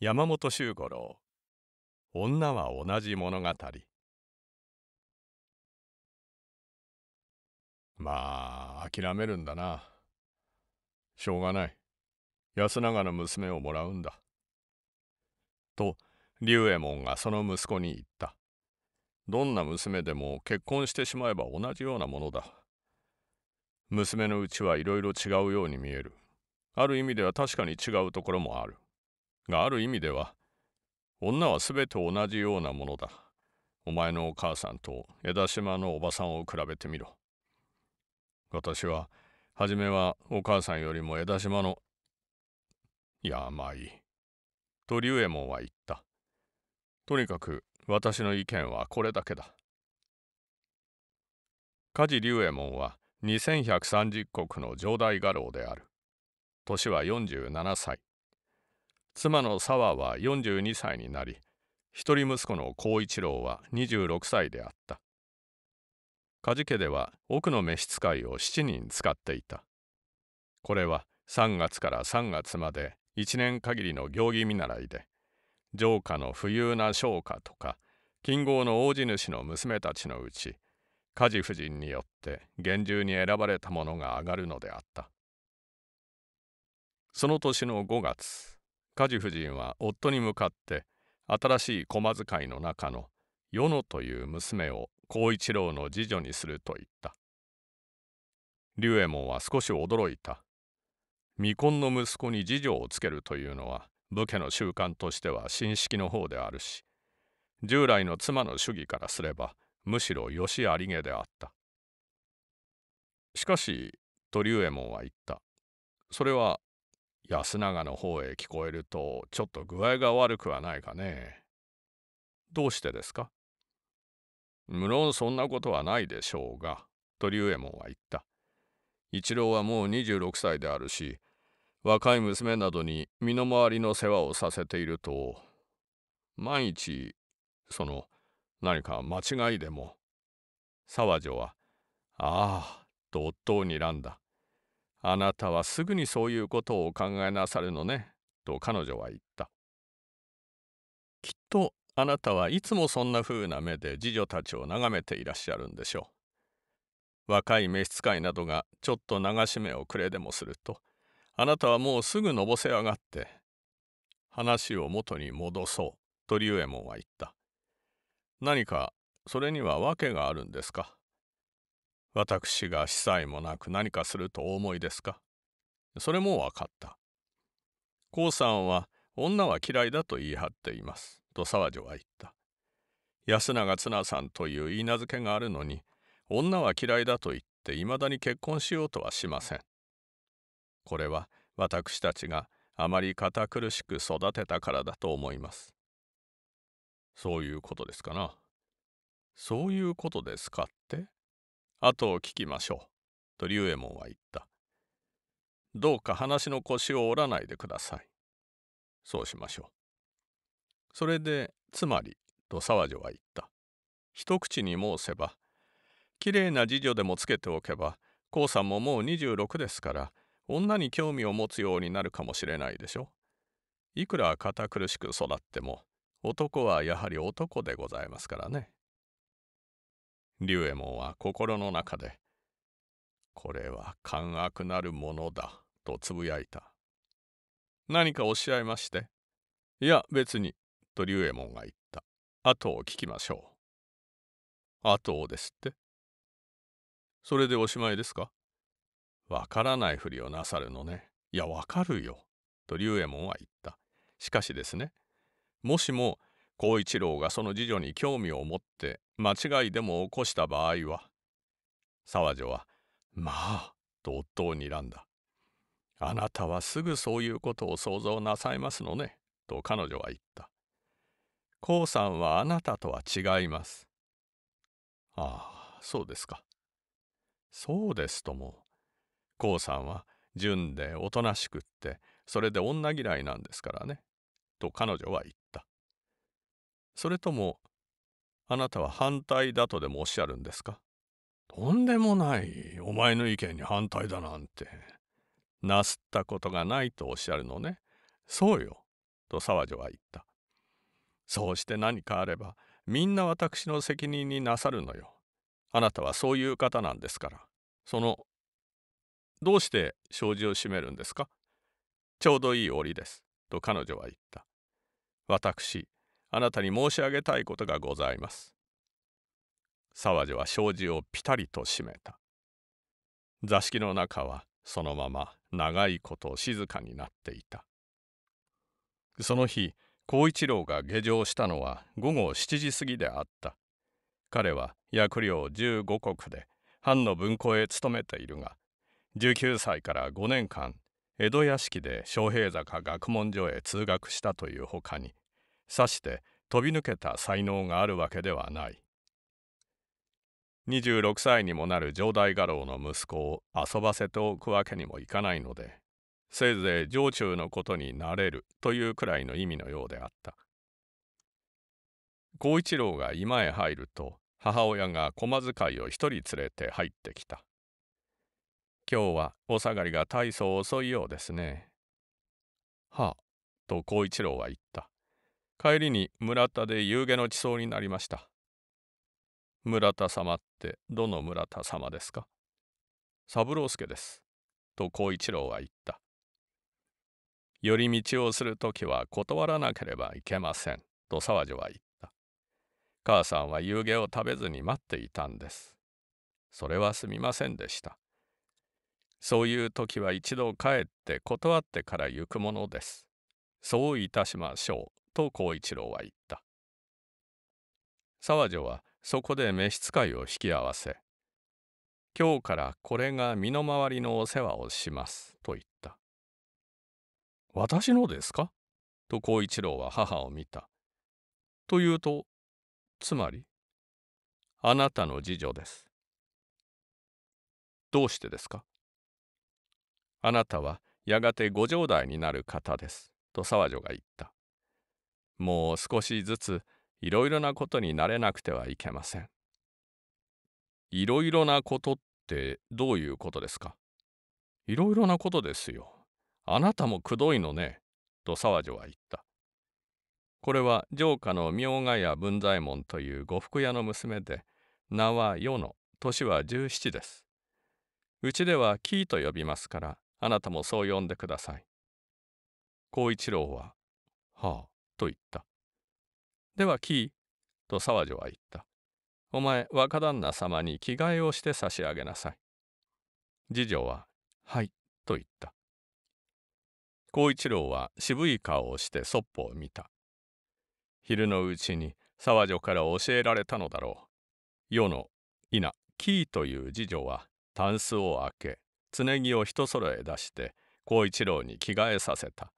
山本周五郎女は同じ物語まあ諦めるんだなしょうがない安永の娘をもらうんだと龍右衛門がその息子に言ったどんな娘でも結婚してしまえば同じようなものだ娘のうちはいろいろ違うように見えるある意味では確かに違うところもあるがある意味では女は全て同じようなものだお前のお母さんと江田島のおばさんを比べてみろ私は初めはお母さんよりも江田島のいやまあいいと龍右衛門は言ったとにかく私の意見はこれだけだ梶龍右衛門は2130石の城代画廊である年は47歳妻の沢は42歳になり一人息子の光一郎は26歳であった梶家では奥の召使いを7人使っていたこれは3月から3月まで1年限りの行儀見習いで城下の富裕な商家とか金剛の大地主の娘たちのうち梶夫人によって厳重に選ばれたものが上がるのであったその年の5月事夫人は夫に向かって新しい駒使いの中の与野という娘を孝一郎の次女にすると言った龍右衛門は少し驚いた未婚の息子に次女をつけるというのは武家の習慣としては新式の方であるし従来の妻の主義からすればむしろよしありげであったしかしと龍右衛門は言ったそれは安永の方へ聞こえるとちょっと具合が悪くはないかね。どうしてですか無論そんなことはないでしょうが、と龍右衛門は言った。一郎はもう26歳であるし、若い娘などに身の回りの世話をさせていると、万一、その、何か間違いでも。沢女は、ああ、と夫を睨んだ。あなたはすぐにそういうことをお考えなさるのね、と彼女は言った。きっとあなたはいつもそんな風な目で次女たちを眺めていらっしゃるんでしょう。若い召使いなどがちょっと流し目をくれでもすると、あなたはもうすぐのぼせ上がって、話を元に戻そう、と龍右衛門は言った。何かそれには訳があるんですか私が司祭もなく何かするとお思いですかそれも分かった。コウさんは女は嫌いだと言い張っています。と沢女は言った。安永綱さんという言い名付けがあるのに女は嫌いだと言っていまだに結婚しようとはしません。これは私たちがあまり堅苦しく育てたからだと思います。そういうことですかな。そういうことですか後を聞きましょう。と龍右衛門は言った。どうか話の腰を折らないでください。そうしましょう。それで、つまり、と沢女は言った。一口に申せば、きれいな次女でもつけておけば、黄さんももう26ですから、女に興味を持つようになるかもしれないでしょ。いくら堅苦しく育っても、男はやはり男でございますからね。龍右衛門は心の中で、これは感悪なるものだ、とつぶやいた。何かおっしゃいまして。いや、別に、と龍右衛門が言った。後を聞きましょう。後をですってそれでおしまいですかわからないふりをなさるのね。いや、わかるよ。と龍右衛門は言った。しかしですね、もしも、孝一郎がその次女に興味を持って間違いでも起こした場合は沢女は「まあ」と夫を睨んだ「あなたはすぐそういうことを想像なさいますのね」と彼女は言った「こさんはあなたとは違います」「ああそうですか」「そうですともこさんは純でおとなしくってそれで女嫌いなんですからね」と彼女は言ったそれともあなたは反対だとでもおっしゃるんですかとんでもない。お前の意見に反対だなんて。なすったことがないとおっしゃるのね。そうよ。と沢女は言った。そうして何かあれば、みんな私の責任になさるのよ。あなたはそういう方なんですから。その、どうして障子を閉めるんですかちょうどいい折です。と彼女は言った。私、あなたに申し上げたいことがございます。沢女は障子をピタリと閉めた。座敷の中はそのまま長いこと静かになっていた。その日、孝一郎が下城したのは午後7時過ぎであった。彼は役領15国で藩の文庫へ勤めているが、19歳から5年間、江戸屋敷で昌平坂学問所へ通学したというほかに、さして飛び抜けた才能があるわけではない26歳にもなる城代画廊の息子を遊ばせておくわけにもいかないのでせいぜい城中のことになれるというくらいの意味のようであった孝一郎が居間へ入ると母親が駒使いを一人連れて入ってきた今日はお下がりが大層遅いようですねはあと孝一郎は言った帰りに村田で夕げの地層になりました。村田様ってどの村田様ですか三郎助です。と孝一郎は言った。寄り道をするときは断らなければいけません。と沢女は言った。母さんは夕げを食べずに待っていたんです。それはすみませんでした。そういうときは一度帰って断ってから行くものです。そういたしましょう。と孝一郎は言った。沢女はそこで召使いを引き合わせ、今日からこれが身の回りのお世話をしますと言った。私のですかと孝一郎は母を見た。というと、つまり、あなたの次女です。どうしてですかあなたはやがてご城代になる方です、と沢女が言った。もう少しずついろいろなことになれなくてはいけません。いろいろなことってどういうことですかいろいろなことですよ。あなたもくどいのね、と沢女は言った。これは城下の明賀屋文左衛門という呉服屋の娘で、名は世の年は十七です。うちではキーと呼びますから、あなたもそう呼んでください。孝一郎は、はあ、と言った。では、キー、と沢女は言った。お前、若旦那様に着替えをして差し上げなさい。次女は、はい、と言った。孝一郎は渋い顔をしてそっぽを見た。昼のうちに沢女から教えられたのだろう。世の、いな、キーという次女は、タンスを開け、つねぎを一揃え出して、孝一郎に着替えさせた。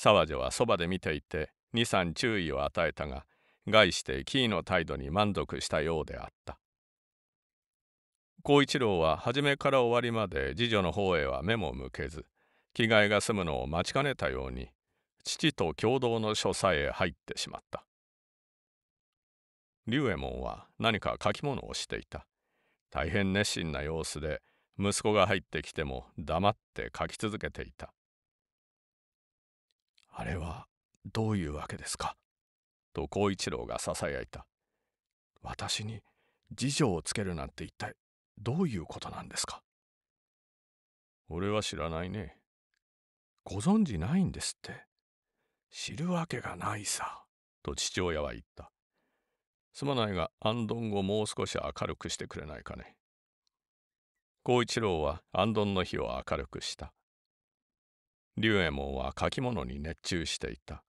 沢女はそばで見ていて二三注意を与えたが害してキーの態度に満足したようであった孝一郎は初めから終わりまで次女の方へは目も向けず着替えが済むのを待ちかねたように父と共同の書さえ入ってしまった龍右衛門は何か書き物をしていた大変熱心な様子で息子が入ってきても黙って書き続けていたあれはどういうわけですかと孝一郎がささやいた。私に辞書をつけるなんて一体どういうことなんですか俺は知らないね。ご存じないんですって。知るわけがないさ。と父親は言った。すまないが、アンドンをもう少し明るくしてくれないかね。孝一郎はアンドンの日を明るくした。龍右衛門は書き物に熱中していた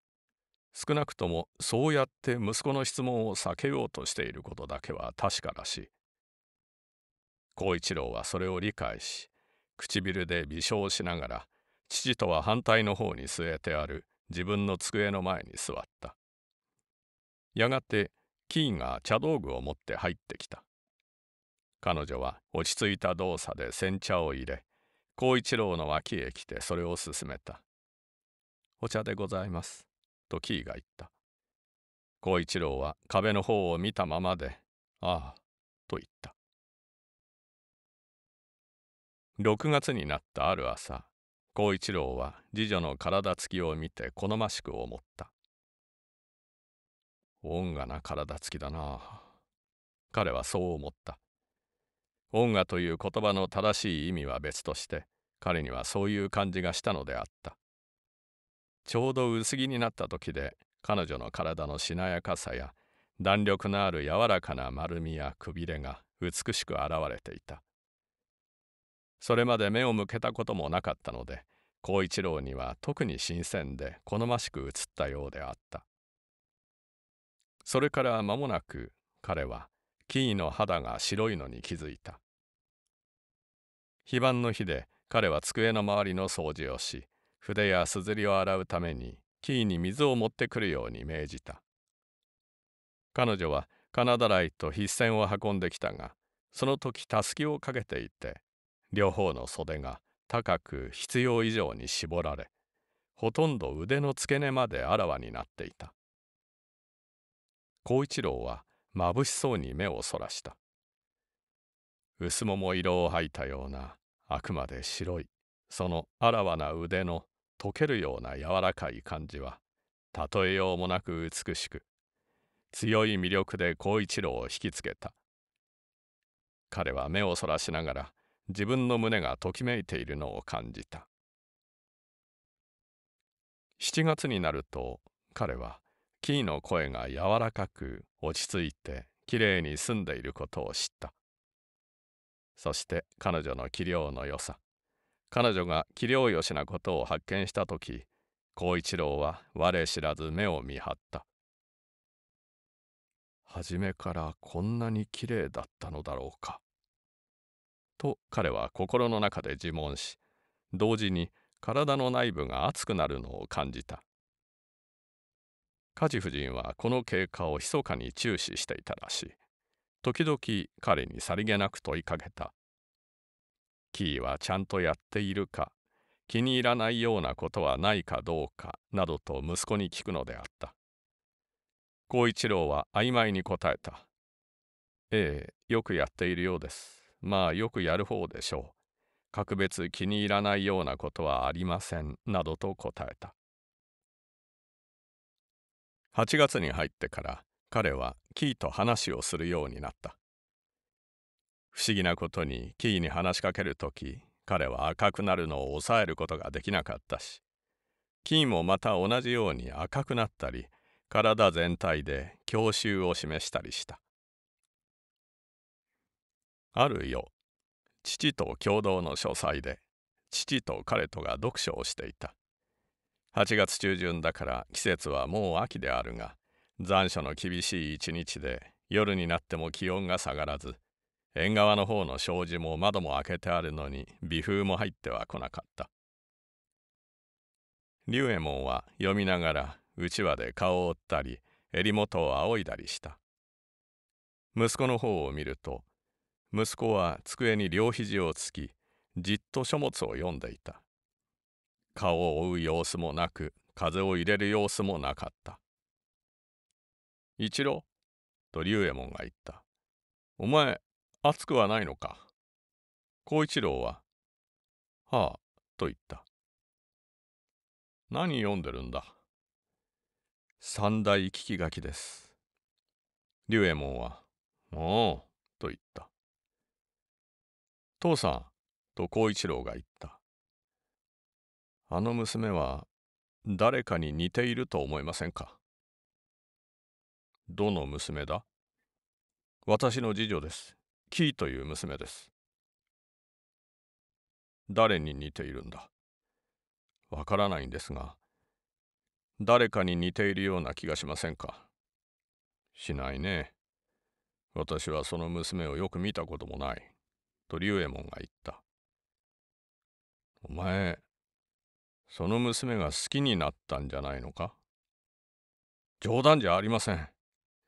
少なくともそうやって息子の質問を避けようとしていることだけは確からしい孝一郎はそれを理解し唇で微笑しながら父とは反対の方に据えてある自分の机の前に座ったやがてキーが茶道具を持って入ってきた彼女は落ち着いた動作で煎茶を入れ孝一郎の脇へ来てそれを勧めた。お茶でございます。とキーが言った。孝一郎は壁の方を見たままで、ああ、と言った。6月になったある朝、孝一郎は次女の体つきを見て好ましく思った。恩がな体つきだな。彼はそう思った。音楽という言葉の正しい意味は別として彼にはそういう感じがしたのであったちょうど薄着になった時で彼女の体のしなやかさや弾力のある柔らかな丸みやくびれが美しく現れていたそれまで目を向けたこともなかったので孝一郎には特に新鮮で好ましく映ったようであったそれから間もなく彼は木々の肌が白いのに気づいた非番の日で彼は机の周りの掃除をし筆やすずりを洗うために木々に水を持ってくるように命じた彼女は金だらいと筆箋を運んできたがその時たすきをかけていて両方の袖が高く必要以上に絞られほとんど腕の付け根まであらわになっていた孝一郎は眩しそうに目をそらした。薄桃色を吐いたような、あくまで白い、そのあらわな腕の溶けるような柔らかい感じは、例えようもなく美しく、強い魅力で孝一郎を引きつけた。彼は目をそらしながら、自分の胸がときめいているのを感じた。7月になると、彼はキーの声が柔らかく落ち着いてきれいに澄んでいることを知ったそして彼女の器量の良さ彼女が器量よしなことを発見した時光一郎は我知らず目を見張った初めからこんなにきれいだったのだろうかと彼は心の中で自問し同時に体の内部が熱くなるのを感じた梶夫人はこの経過を密かに注視していたらしい。時々彼にさりげなく問いかけた。キーはちゃんとやっているか、気に入らないようなことはないかどうかなどと息子に聞くのであった。孝一郎は曖昧に答えた。ええ、よくやっているようです。まあよくやる方でしょう。格別気に入らないようなことはありませんなどと答えた。8月に入ってから彼はキーと話をするようになった不思議なことにキーに話しかけるとき彼は赤くなるのを抑えることができなかったしキーもまた同じように赤くなったり体全体で郷愁を示したりしたある夜父と共同の書斎で父と彼とが読書をしていた8月中旬だから季節はもう秋であるが残暑の厳しい一日で夜になっても気温が下がらず縁側の方の障子も窓も開けてあるのに微風も入ってはこなかった龍右衛門は読みながらうちわで顔を折ったり襟元を仰いだりした息子の方を見ると息子は机に両肘をつきじっと書物を読んでいた顔を覆う様子もなく風を入れる様子もなかった一郎と龍右衛門が言ったお前熱くはないのか孝一郎は「はあ」と言った何読んでるんだ三大聞き書きです龍右衛門は「おお」と言った父さんと孝一郎が言ったあの娘は誰かに似ていると思いませんかどの娘だ私の次女です。キーという娘です。誰に似ているんだわからないんですが、誰かに似ているような気がしませんかしないね。私はその娘をよく見たこともない。と龍右衛門が言った。お前、その娘が好きになったんじゃないのか冗談じゃありません。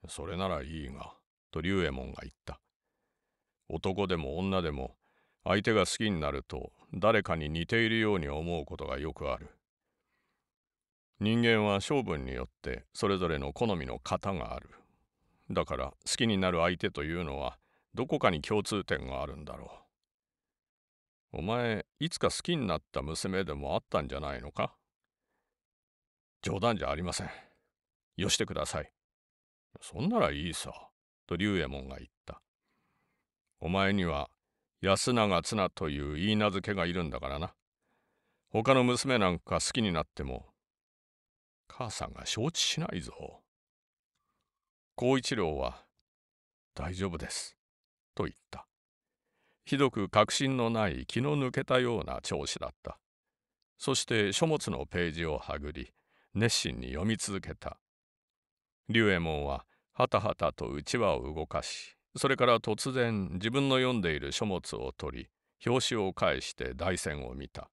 それならいいが、と龍右衛門が言った。男でも女でも相手が好きになると誰かに似ているように思うことがよくある。人間は性分によってそれぞれの好みの型がある。だから好きになる相手というのはどこかに共通点があるんだろう。お前、いつか好きになった娘でもあったんじゃないのか冗談じゃありません。よしてください。そんならいいさ、と龍右衛門が言った。お前には安永綱という言い名付けがいるんだからな。他の娘なんか好きになっても、母さんが承知しないぞ。孝一郎は、大丈夫です、と言った。ひどく確信のない気の抜けたような調子だったそして書物のページをはぐり熱心に読み続けた龍右衛門ははたはたとうちわを動かしそれから突然自分の読んでいる書物を取り表紙を返して台戦を見た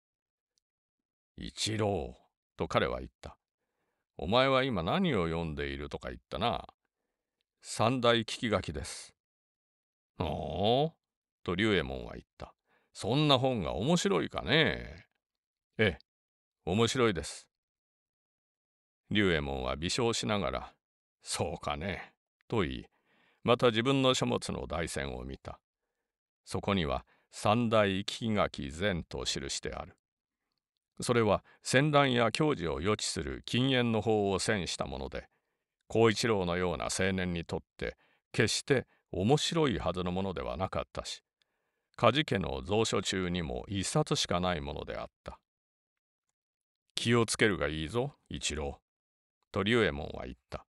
「一郎」と彼は言った「お前は今何を読んでいるとか言ったな」「三大聞き書きです」「おおと竜右衛門は言った。そんな本が面白いかねええ、面白いです。竜右衛門は微笑しながら、そうかね、と言い、また自分の書物の台船を見た。そこには、三大気垣善と記してある。それは戦乱や矜持を予知する禁煙の法を宣したもので、孝一郎のような青年にとって決して面白いはずのものではなかったし、梶家の蔵書中にも一冊しかないものであった。気をつけるがいいぞ、一郎。と龍右衛門は言った。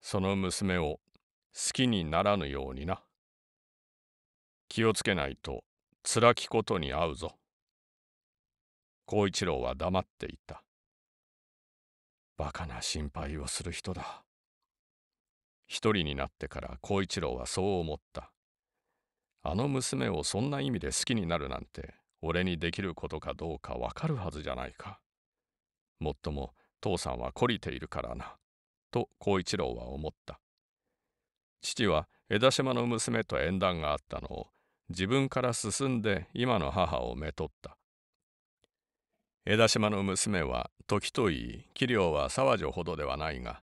その娘を好きにならぬようにな。気をつけないと、辛きことに会うぞ。孝一郎は黙っていた。バカな心配をする人だ。一人になってから孝一郎はそう思った。あの娘をそんな意味で好きになるなんて、俺にできることかどうかわかるはずじゃないか。もっとも、父さんは懲りているからな、と孝一郎は思った。父は枝島の娘と縁談があったのを、自分から進んで今の母をめとった。枝島の娘は時といい器量は沢女ほどではないが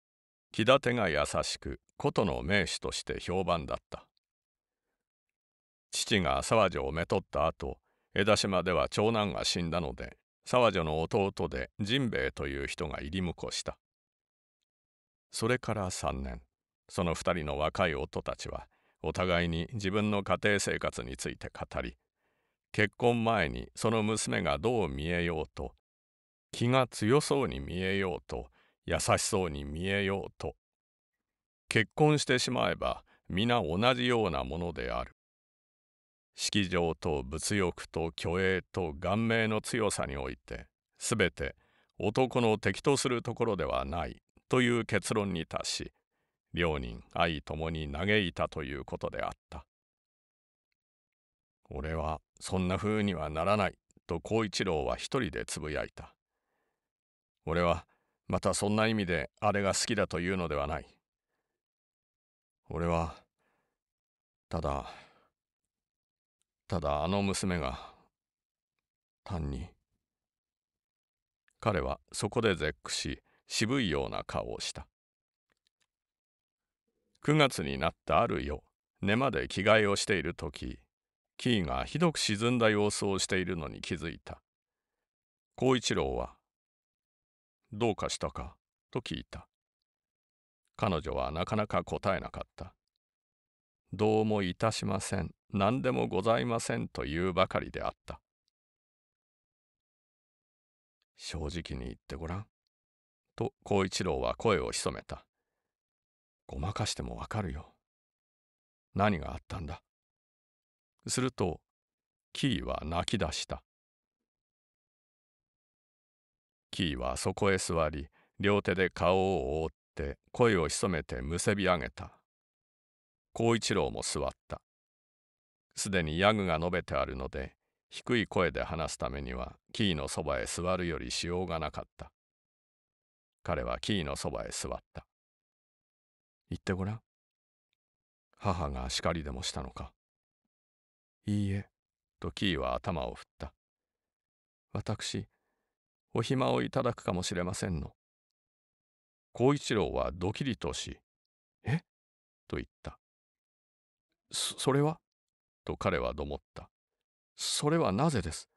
気立てが優しく琴の名手として評判だった父が沢女をめとった後、江田島では長男が死んだので、沢女の弟で甚兵衛という人が入り婿した。それから3年、その2人の若い夫たちは、お互いに自分の家庭生活について語り、結婚前にその娘がどう見えようと、気が強そうに見えようと、優しそうに見えようと、結婚してしまえば皆同じようなものである。式場と物欲と虚栄と顔面の強さにおいて全て男の敵とするところではないという結論に達し両人愛ともに嘆いたということであった俺はそんな風にはならないと孝一郎は一人でつぶやいた俺はまたそんな意味であれが好きだというのではない俺はただただあの娘が単に彼はそこで絶句し渋いような顔をした9月になったある夜寝間で着替えをしている時キーがひどく沈んだ様子をしているのに気づいた孝一郎は「どうかしたか?」と聞いた彼女はなかなか答えなかった「どうもいたしません」何でもございませんと言うばかりであった。正直に言ってごらん。と孝一郎は声を潜めた。ごまかしてもわかるよ。何があったんだ。すると、キーは泣き出した。キーはそこへ座り、両手で顔を覆って声を潜めてむせび上げた。孝一郎も座った。すでにヤグが述べてあるので低い声で話すためにはキーのそばへ座るよりしようがなかった彼はキーのそばへ座った言ってごらん母が叱りでもしたのかいいえとキーは頭を振った私お暇をいただくかもしれませんの孝一郎はドキリとし「えと言ったそれはと彼はどもった。それはなぜです。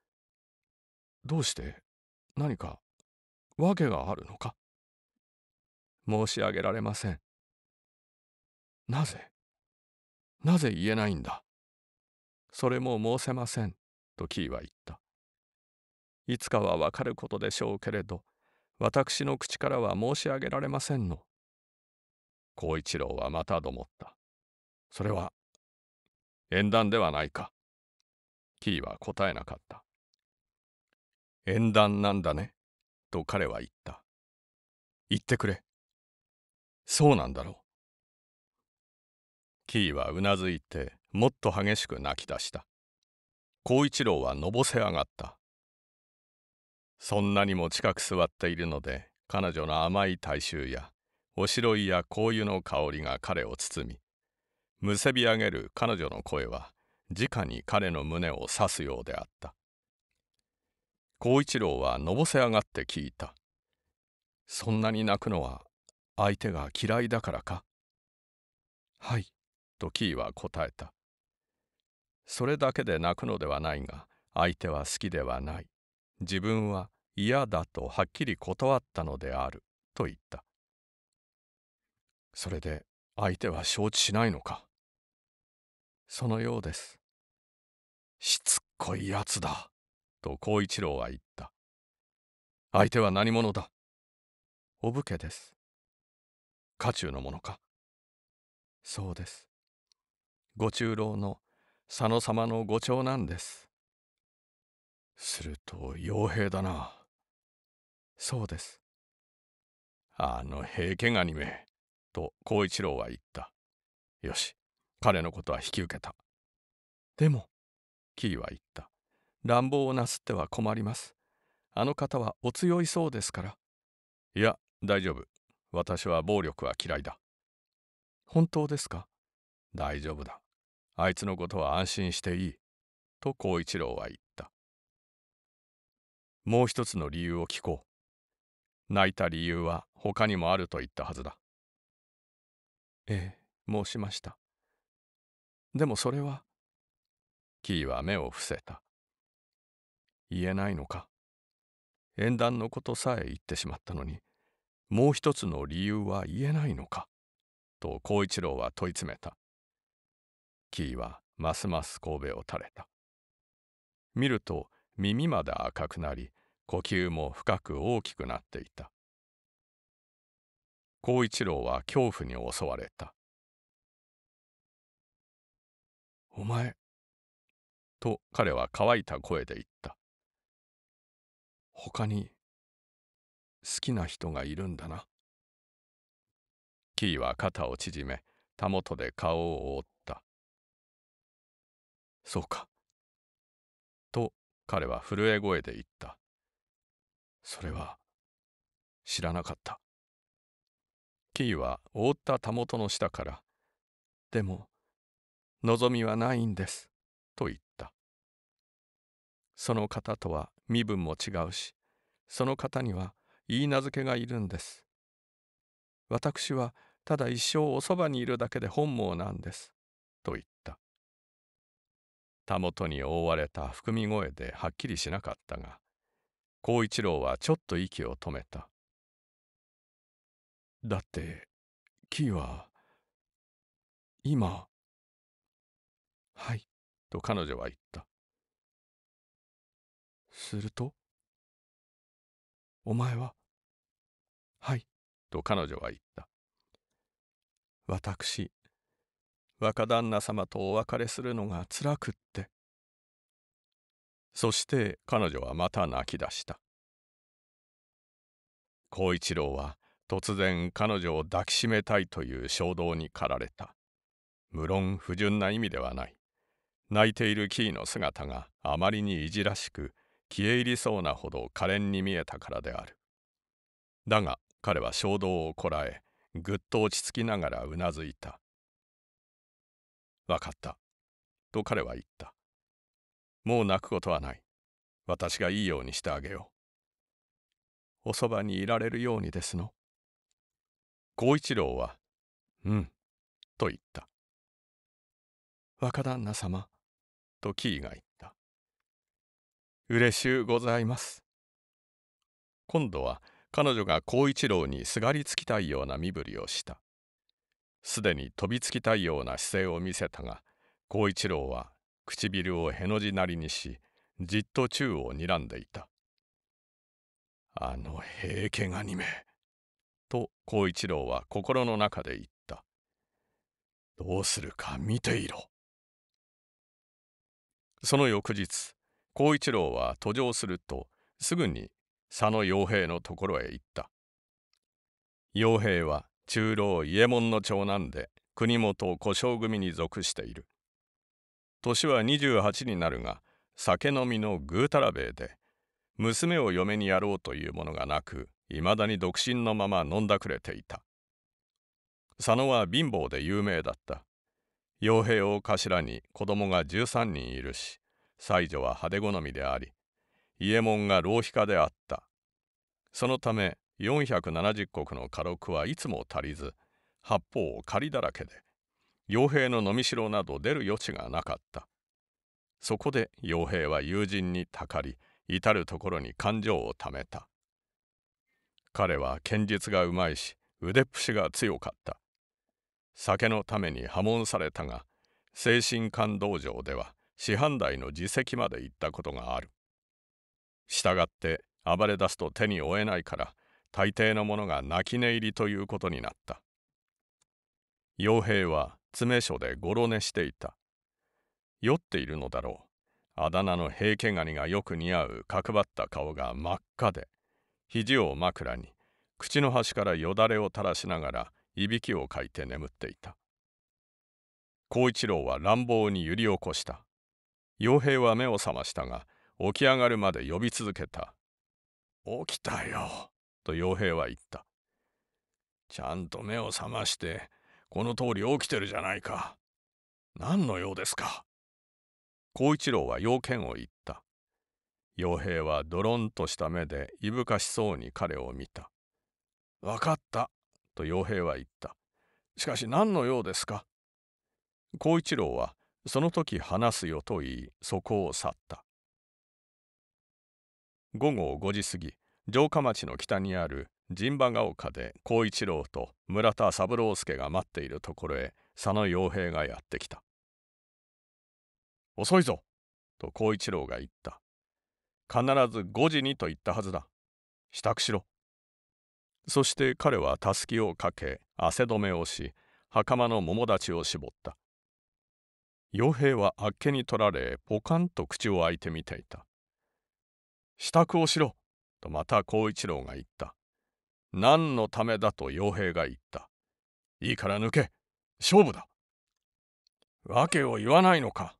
どうして何か訳があるのか申し上げられません。なぜなぜ言えないんだそれも申せません、とキーは言った。いつかはわかることでしょうけれど、私の口からは申し上げられませんの。孝一郎はまたどもった。それは縁談ではないか。キーは答えなかった。縁談なんだね、と彼は言った。言ってくれ。そうなんだろう。キーはうなずいて、もっと激しく泣き出した。孝一郎はのぼせ上がった。そんなにも近く座っているので、彼女の甘い大衆や、おしろいや香油の香りが彼を包み、むせび上げる彼女の声は直に彼の胸を刺すようであった孝一郎はのぼせ上がって聞いたそんなに泣くのは相手が嫌いだからかはいとキーは答えたそれだけで泣くのではないが相手は好きではない自分は嫌だとはっきり断ったのであると言ったそれで相手は承知しないのかそのようです。しつこいやつだ、と孝一郎は言った。相手は何者だお武家です。家中の者かそうです。ご中老の佐野様のご長男です。すると傭兵だな。そうです。あの平家ガニめ、と孝一郎は言った。よし、彼のことは引き受けた。でも、キーは言った。乱暴をなすっては困ります。あの方はお強いそうですから。いや、大丈夫。私は暴力は嫌いだ。本当ですか大丈夫だ。あいつのことは安心していい。と孝一郎は言った。もう一つの理由を聞こう。泣いた理由は他にもあると言ったはずだ。ええ、申しました。でもそれは。キーは目を伏せた。言えないのか。縁談のことさえ言ってしまったのに、もう一つの理由は言えないのか。と光一郎は問い詰めた。キーはますます神戸を垂れた。見ると耳まで赤くなり、呼吸も深く大きくなっていた。光一郎は恐怖に襲われた。お前。と彼は乾いた声で言った。他に好きな人がいるんだな。キーは肩を縮め、たもとで顔を覆った。そうか。と彼は震え声で言った。それは知らなかった。キーは覆ったたもとの下から、でも望みはないんです。と言った。その方とは身分も違うし、その方には言い名付けがいるんです。私はただ一生おそばにいるだけで本望なんです。と言った。たもとに覆われた含み声ではっきりしなかったが、孝一郎はちょっと息を止めた。だって、木は、今、はい、と彼女は言った。すると、お前は、はい、と彼女は言った。私、若旦那様とお別れするのが辛くって。そして彼女はまた泣き出した。孝一郎は突然彼女を抱きしめたいという衝動に駆られた。無論不純な意味ではない。泣いているキーの姿があまりにいじらしく消え入りそうなほど可憐に見えたからであるだが彼は衝動をこらえぐっと落ち着きながらうなずいた「わかった」と彼は言った「もう泣くことはない私がいいようにしてあげよう」「おそばにいられるようにですの?」孝一郎は「うん」と言った「若旦那様とキーが言った。うれしゅうございます。今度は彼女が光一郎にすがりつきたいような身振りをした。すでに飛びつきたいような姿勢を見せたが、光一郎は唇をへの字なりにし、じっと宙を睨んでいた。あの平家がニめ。と光一郎は心の中で言った。どうするか見ていろ。その翌日光一郎は途上するとすぐに佐野洋平のところへ行った洋平は中老伊右衛門の長男で国元小姓組に属している年は28になるが酒飲みのぐうたらべえで娘を嫁にやろうというものがなくいまだに独身のまま飲んだくれていた佐野は貧乏で有名だった傭兵を頭に子供が13人いるし妻女は派手好みであり家紋門が浪費家であったそのため470石の家禄はいつも足りず八方を仮だらけで傭兵の飲みしろなど出る余地がなかったそこで傭兵は友人にたかり至る所に感情をためた彼は剣術がうまいし腕っぷしが強かった酒のために破門されたが精神感道場では師範代の自責まで行ったことがある従って暴れ出すと手に負えないから大抵の者が泣き寝入りということになった傭兵は詰め所でごろ寝していた酔っているのだろうあだ名の平家ガニがよく似合う角張った顔が真っ赤で肘を枕に口の端からよだれを垂らしながらいびきをかいて眠っていた孝一郎は乱暴に揺り起こした傭兵は目を覚ましたが起き上がるまで呼び続けた「起きたよ」と傭兵は言った「ちゃんと目を覚ましてこの通り起きてるじゃないか何の用ですか」孝一郎は用件を言った傭兵はドロンとした目でいぶかしそうに彼を見た「わかったと傭兵は言った。しかし何の用ですか孝一郎はその時話すよと言いそこを去った午後5時過ぎ城下町の北にある陣馬ヶ丘で孝一郎と村田三郎助が待っているところへ佐野洋平がやってきた「遅いぞ!」と孝一郎が言った「必ず5時にと言ったはずだ支度しろ」そして彼はたすきをかけ汗止めをし袴の桃立ちを絞った傭兵はあっけに取られポカンと口を開いてみていた「支度をしろ」とまた孝一郎が言った「何のためだ」と傭兵が言った「いいから抜け勝負だ」「訳を言わないのか」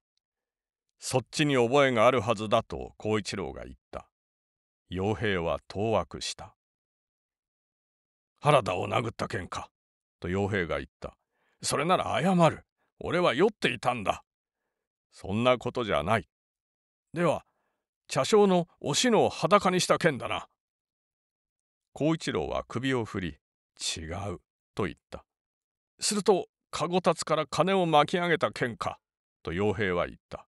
そっちに覚えがあるはずだと孝一郎が言った傭兵は当惑した原田を殴った件か。と傭兵が言った。それなら謝る。俺は酔っていたんだ。そんなことじゃない。では、茶匠のおしのを裸にした件だな。孝一郎は首を振り、違う、と言った。すると、かごたつから金を巻き上げた件か、と傭兵は言った。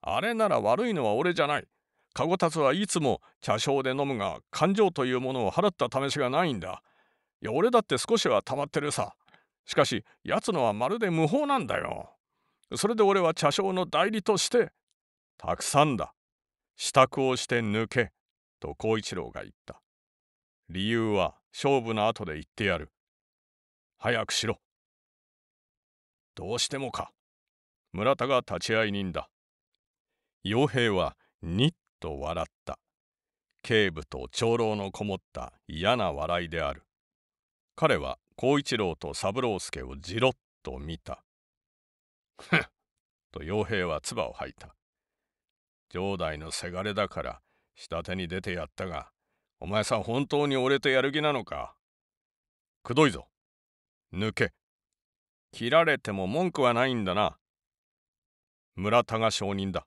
あれなら悪いのは俺じゃない。かごたつはいつも茶匠で飲むが、感情というものを払った試しがないんだ。いや、俺だって少しは溜まってるさ。しかし、奴のはまるで無法なんだよ。それで俺は茶商の代理として、たくさんだ。支度をして抜け。と孝一郎が言った。理由は勝負の後で言ってやる。早くしろ。どうしてもか。村田が立ち会い人だ。傭兵はにっと笑った。警部と長老のこもった嫌な笑いである。彼は光一郎と三郎助をじろっと見た。ふっと傭兵は唾を吐いた。城代のせがれだから下手に出てやったが、お前さん本当に俺とやる気なのかくどいぞ。抜け。切られても文句はないんだな。村田が証人だ。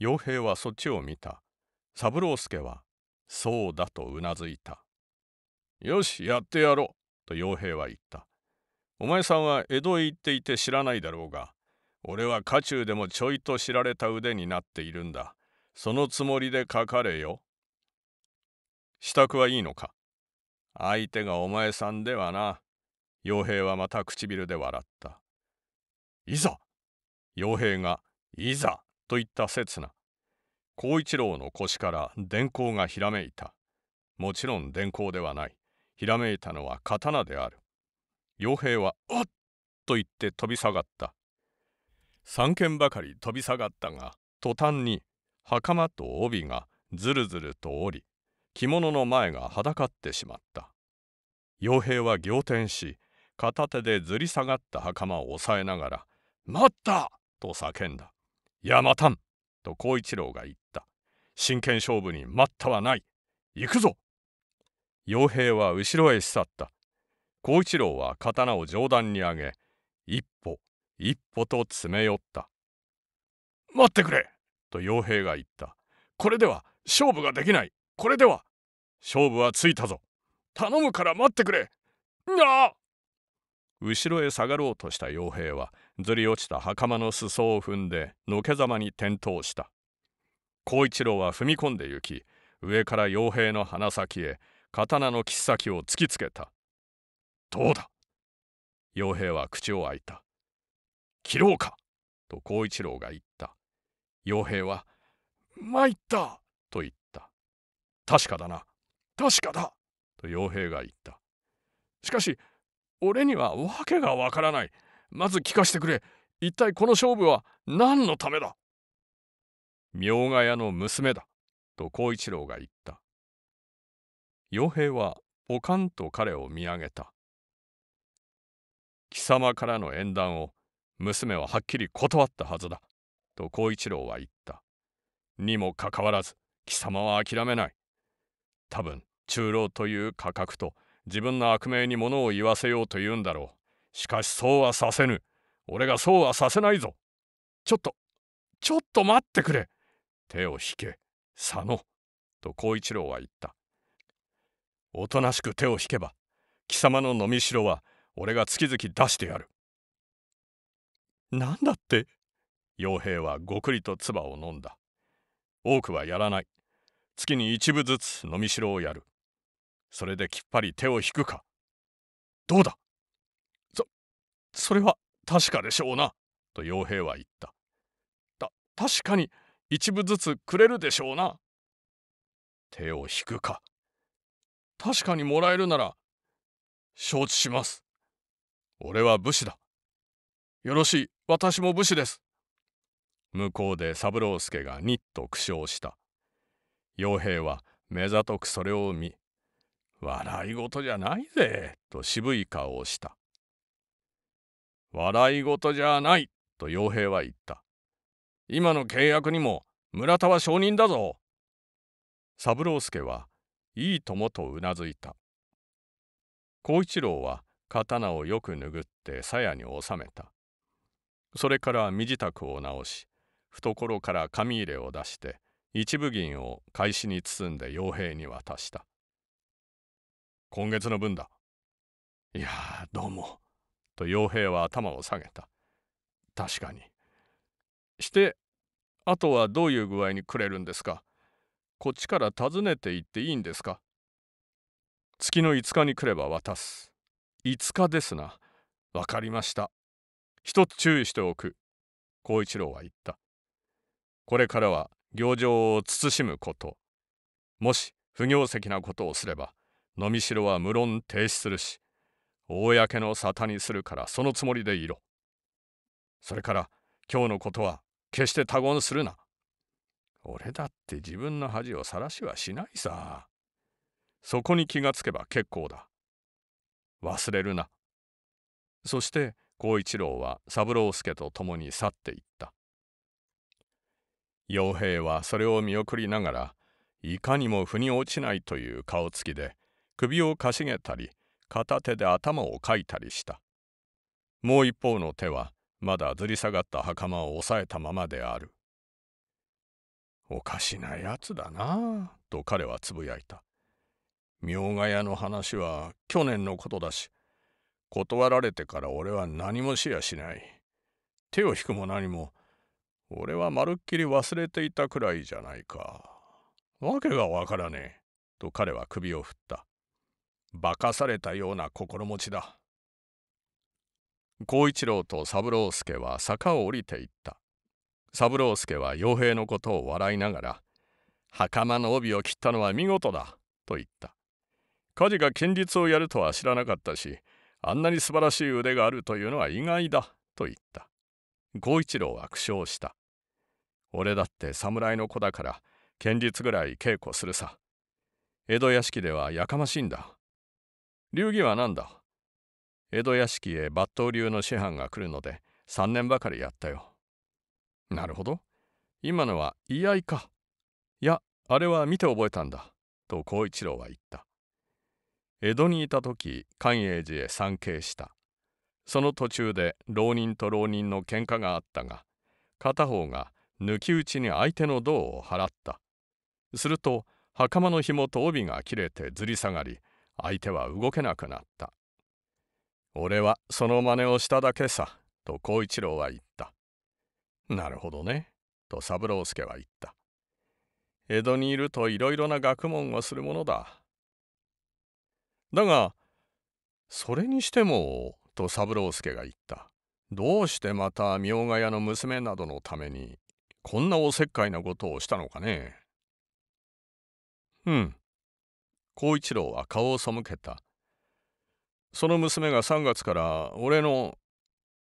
傭兵はそっちを見た。三郎助は、そうだとうなずいた。よし、やってやろう、と傭兵は言った。お前さんは江戸へ行っていて知らないだろうが、俺は家中でもちょいと知られた腕になっているんだ。そのつもりで書かれよ。支度はいいのか相手がお前さんではな。傭兵はまた唇で笑った。いざ傭兵が「いざ」と言った刹那孝一郎の腰から電光がひらめいたもちろん電光ではないひらめいたのは刀である傭兵は「おっ!」と言って飛び下がった三軒ばかり飛び下がったが途端に袴と帯がずるずると折り着物の前がはだかってしまった傭兵は仰天し片手でずり下がった袴を押さえながら「待った!」と叫んだ「やまたん!」と孝一郎が言った真剣勝負に待ったはない行くぞ傭兵は後ろへ去った孝一郎は刀を上段に上げ一歩一歩と詰め寄った「待ってくれ!」と傭兵が言った「これでは勝負ができないこれでは勝負はついたぞ頼むから待ってくれなあ!」後ろへ下がろうとした傭兵はずり落ちた袴の裾を踏んでのけざまに転倒した孝一郎は踏み込んで行き上から傭兵の鼻先へ刀の切っ先を突きつけた。どうだ傭兵は口を開いた。切ろうかと孝一郎が言った。傭兵は、参ったと言った。確かだな。確かだと傭兵が言った。しかし、俺には訳がわからない。まず聞かせてくれ。一体この勝負は何のためだ明ヶ屋の娘だと孝一郎が言った。傭兵はポカンと彼を見上げた。貴様からの縁談を娘ははっきり断ったはずだ、と孝一郎は言った。にもかかわらず、貴様は諦めない。多分、中老という価格と自分の悪名に物を言わせようと言うんだろう。しかしそうはさせぬ。俺がそうはさせないぞ。ちょっと、ちょっと待ってくれ。手を引け、佐野。と孝一郎は言った。おとなしく手を引けば貴様の飲みしろは俺が月々出してやる。なんだって傭兵はごくりと唾を飲んだ。多くはやらない。月に一部ずつ飲みしろをやる。それできっぱり手を引くか。どうだそ、それは確かでしょうな。と傭兵は言った。た、確かに一部ずつくれるでしょうな。手を引くか。確かにもらえるなら、承知します。俺は武士だ。よろしい、私も武士です。向こうで三郎助がニッと苦笑した。傭兵は目ざとくそれを見、笑い事じゃないぜ、と渋い顔をした。笑い事じゃない、と傭兵は言った。今の契約にも村田は承認だぞ。三郎助はいいともとうなずいた孝一郎は刀をよく拭って鞘に収めたそれから身支度を直し懐から紙入れを出して一部銀を返しに包んで傭兵に渡した今月の分だいやどうもと傭兵は頭を下げた確かにしてあとはどういう具合にくれるんですかこっちから訪ねて行っていいんですか月の5日に来れば渡す。5日ですな。わかりました。一つ注意しておく。孝一郎は言った。これからは行状を慎むこと。もし不行跡なことをすれば、飲みしろは無論停止するし、公の沙汰にするからそのつもりでいろ。それから今日のことは決して他言するな。俺だって自分の恥を晒しはしないさ。そこに気がつけば結構だ。忘れるな。そして孝一郎は三郎助と共に去っていった。傭兵はそれを見送りながらいかにも腑に落ちないという顔つきで首をかしげたり片手で頭をかいたりした。もう一方の手はまだずり下がった袴を押さえたままである。おかしなやつだなと彼はつぶやいた。明賀屋の話は去年のことだし、断られてから俺は何もしやしない。手を引くも何も、俺はまるっきり忘れていたくらいじゃないか。わけがわからねえ。と彼は首を振った。化かされたような心持ちだ。孝一郎と三郎助は坂を下りていった。三郎介は傭兵のことを笑いながら「袴の帯を切ったのは見事だ」と言った。火事が剣術をやるとは知らなかったしあんなに素晴らしい腕があるというのは意外だと言った五一郎は苦笑した俺だって侍の子だから剣術ぐらい稽古するさ江戸屋敷ではやかましいんだ流儀は何だ江戸屋敷へ抜刀流の師範が来るので3年ばかりやったよなるほど。今のは居合か。いや、あれは見て覚えたんだ。と孝一郎は言った。江戸にいた時寛永寺へ参詣した。その途中で浪人と浪人の喧嘩があったが片方が抜き打ちに相手の胴を払ったすると袴の紐と帯が切れてずり下がり相手は動けなくなった「俺はその真似をしただけさ」と孝一郎は言ったなるほどね、と三郎助は言った。江戸にいるといろいろな学問をするものだ。だが、それにしても、と三郎介が言った。どうしてまた明賀屋の娘などのために、こんなおせっかいなことをしたのかね。うん。孝一郎は顔を背けた。その娘が3月から俺の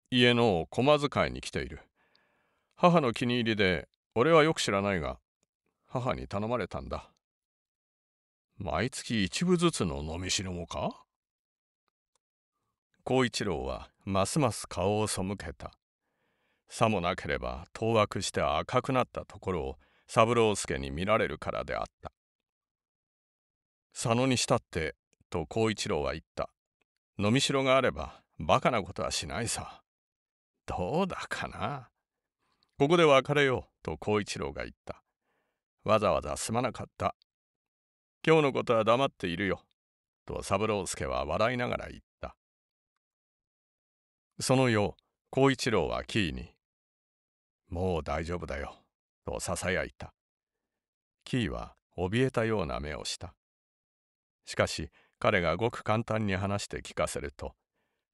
家の駒遣いに来ている。母の気に入りで、俺はよく知らないが、母に頼まれたんだ。毎月一部ずつの飲みしろもか孝一郎はますます顔を背けた。さもなければ当惑して赤くなったところを三郎介に見られるからであった。佐野にしたって、と孝一郎は言った。飲みしろがあればバカなことはしないさ。どうだかな。ここで別れよう、と孝一郎が言った。わざわざすまなかった。今日のことは黙っているよ、と三郎介は笑いながら言った。その夜、孝一郎はキーに、もう大丈夫だよ、と囁いた。キーは怯えたような目をした。しかし、彼がごく簡単に話して聞かせると、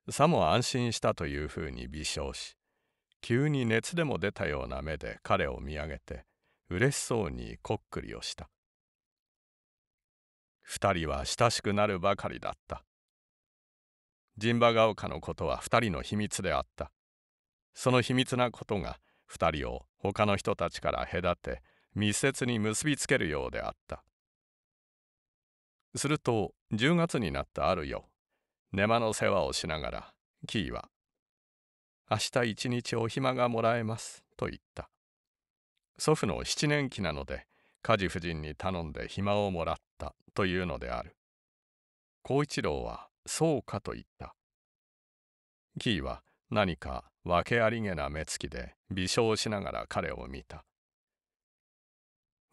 さも安心したというふうに微笑し、急に熱でも出たような目で彼を見上げてうれしそうにこっくりをした二人は親しくなるばかりだった陣馬が丘のことは二人の秘密であったその秘密なことが二人を他の人たちから隔て密接に結びつけるようであったすると10月になったある夜寝間の世話をしながらキーは明日一日お暇がもらえます」と言った祖父の七年期なので家事夫人に頼んで暇をもらったというのである孝一郎は「そうか」と言ったキーは何か訳ありげな目つきで微笑しながら彼を見た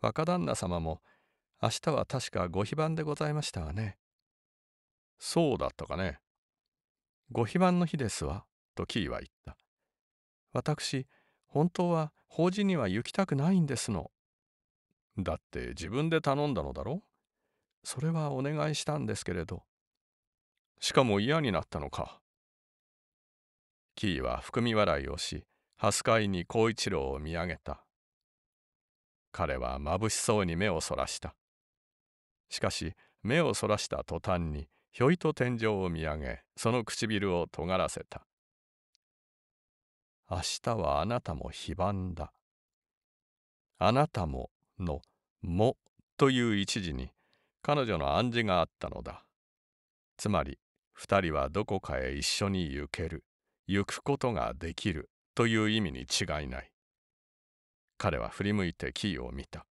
若旦那様も「明日は確かご非番でございましたわね」そうだったかねご非番の日ですわとキーは言った。私、本当は法事には行きたくないんですの。だって自分で頼んだのだろそれはお願いしたんですけれど。しかも嫌になったのか。キーは含み笑いをし、ハスカイに孝一郎を見上げた。彼は眩しそうに目をそらした。しかし、目をそらした途端に、ひょいと天井を見上げ、その唇を尖らせた。明日はあなたも非番だ。あなたものもという一時に彼女の暗示があったのだ。つまり2人はどこかへ一緒に行ける行くことができるという意味に違いない。彼は振り向いてキーを見た。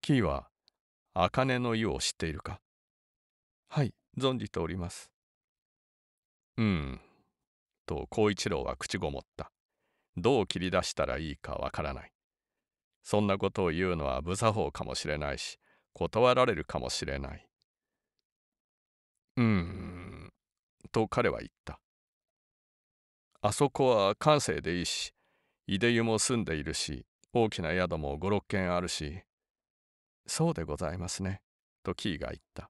キーは「茜の湯を知っているか?」はい存じております。うんと孝一郎は口ごもった。どう切り出したらいいかわからない。そんなことを言うのは無作法かもしれないし、断られるかもしれない。うーん、と彼は言った。あそこは閑静でいいし、井出湯も住んでいるし、大きな宿も5、6軒あるし。そうでございますね、とキーが言った。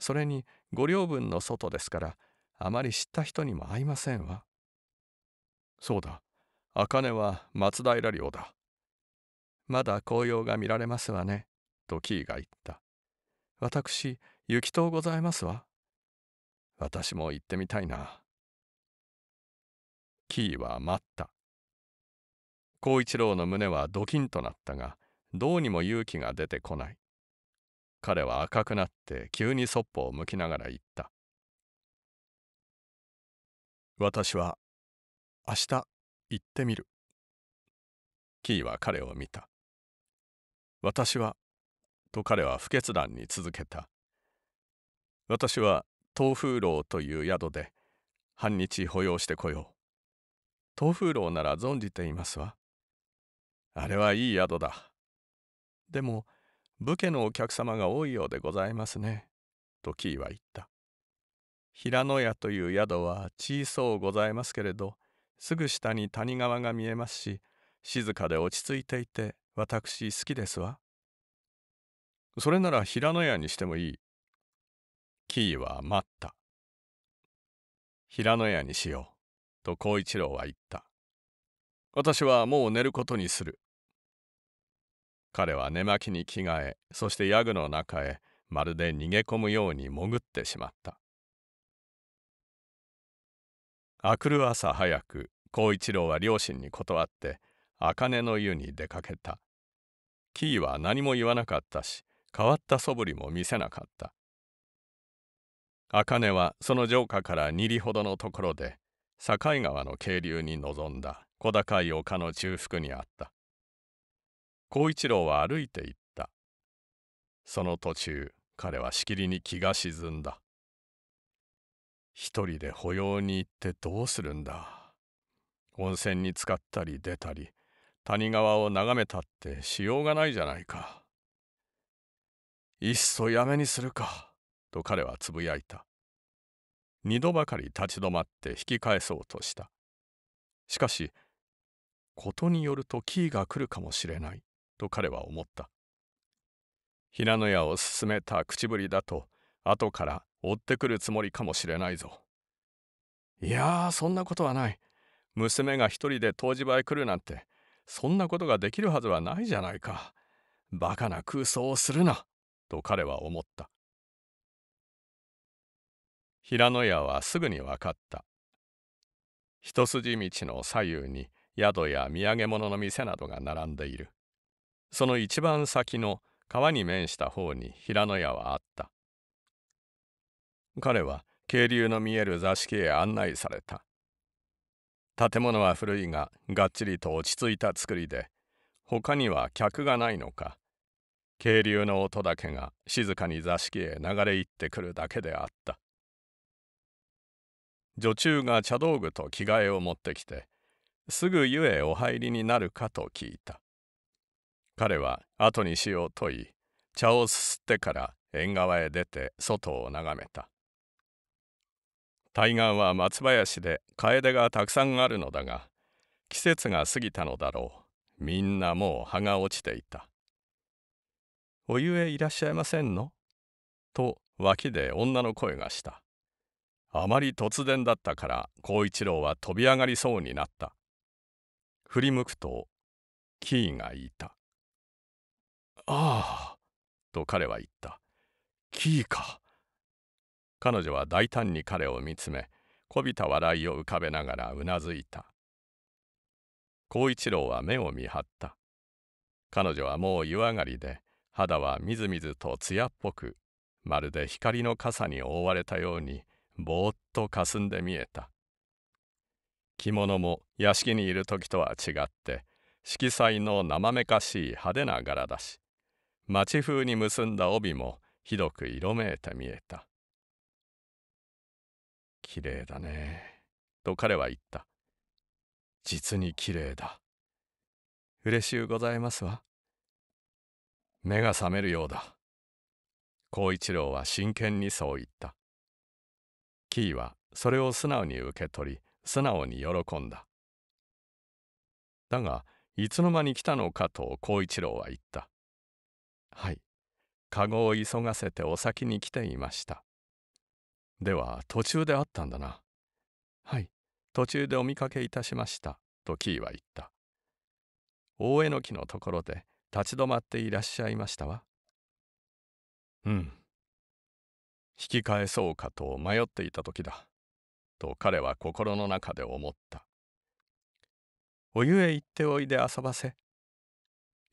それに五両分の外ですから、あまり知った人にも会いませんわ。そうだ、茜は松平寮だ。まだ紅葉が見られますわね、とキーが言った。私、行きとうございますわ。私も行ってみたいな。キーは待った。浩一郎の胸はドキンとなったが、どうにも勇気が出てこない。彼は赤くなって急にそっぽを向きながら言った。私は明日行ってみる。キーは彼を見た。私は、と彼は不決断に続けた。私は東風楼という宿で半日保養してこよう。東風楼なら存じていますわ。あれはいい宿だ。でも、武家のお客様が多いようでございますね。とキーは言った。平野屋という宿は小そうございますけれどすぐ下に谷川が見えますし静かで落ち着いていて私好きですわそれなら平野屋にしてもいいキーは待った平野屋にしようと孝一郎は言った私はもう寝ることにする彼は寝巻きに着替えそしてヤグの中へまるで逃げ込むように潜ってしまったあくる朝早く孝一郎は両親に断って茜の湯に出かけたキーは何も言わなかったし変わった素振りも見せなかった茜はその城下から2里ほどのところで境川の渓流に臨んだ小高い丘の中腹にあった孝一郎は歩いていったその途中彼はしきりに気が沈んだ一人で保養に行ってどうするんだ温泉に浸かったり出たり谷川を眺めたってしようがないじゃないかいっそやめにするかと彼はつぶやいた二度ばかり立ち止まって引き返そうとしたしかしことによるとキーが来るかもしれないと彼は思った平野屋を進めた口ぶりだと後から追ってくるつもりかもしれないぞ。いやそんなことはない。娘が一人で湯治場へ来るなんて、そんなことができるはずはないじゃないか。バカな空想をするな、と彼は思った。平野屋はすぐに分かった。一筋道の左右に宿や土産物の店などが並んでいる。その一番先の川に面した方に平野屋はあった。彼は渓流の見える座敷へ案内された建物は古いががっちりと落ち着いた造りで他には客がないのか渓流の音だけが静かに座敷へ流れ入ってくるだけであった女中が茶道具と着替えを持ってきてすぐ湯へお入りになるかと聞いた彼は後にしようと言い茶をすすってから縁側へ出て外を眺めた対岸は松林でカエデがたくさんあるのだが季節が過ぎたのだろうみんなもう葉が落ちていた「お湯へいらっしゃいませんの?」と脇で女の声がしたあまり突然だったから光一郎は飛び上がりそうになった振り向くとキーがいた「ああ」と彼は言った「キーか」彼女は大胆に彼を見つめこびた笑いを浮かべながらうなずいた孝一郎は目を見張った彼女はもう湯上がりで肌はみずみずと艶っぽくまるで光の傘に覆われたようにぼーっとかすんで見えた着物も屋敷にいる時とは違って色彩の生めかしい派手な柄だし町風に結んだ帯もひどく色めいて見えた綺麗だね。と彼は言った。実に綺麗だ。嬉しゅうございますわ。目が覚めるようだ。光一郎は真剣にそう言った。キーはそれを素直に受け取り、素直に喜んだ。だが、いつの間に来たのかと光一郎は言った。はい、籠を急がせてお先に来ていました。では途中で会ったんだな。はい、途中でお見かけいたしました、とキーは言った。大えのきのところで立ち止まっていらっしゃいましたわ。うん。引き返そうかと迷っていた時だ、と彼は心の中で思った。お湯へ行っておいで遊ばせ。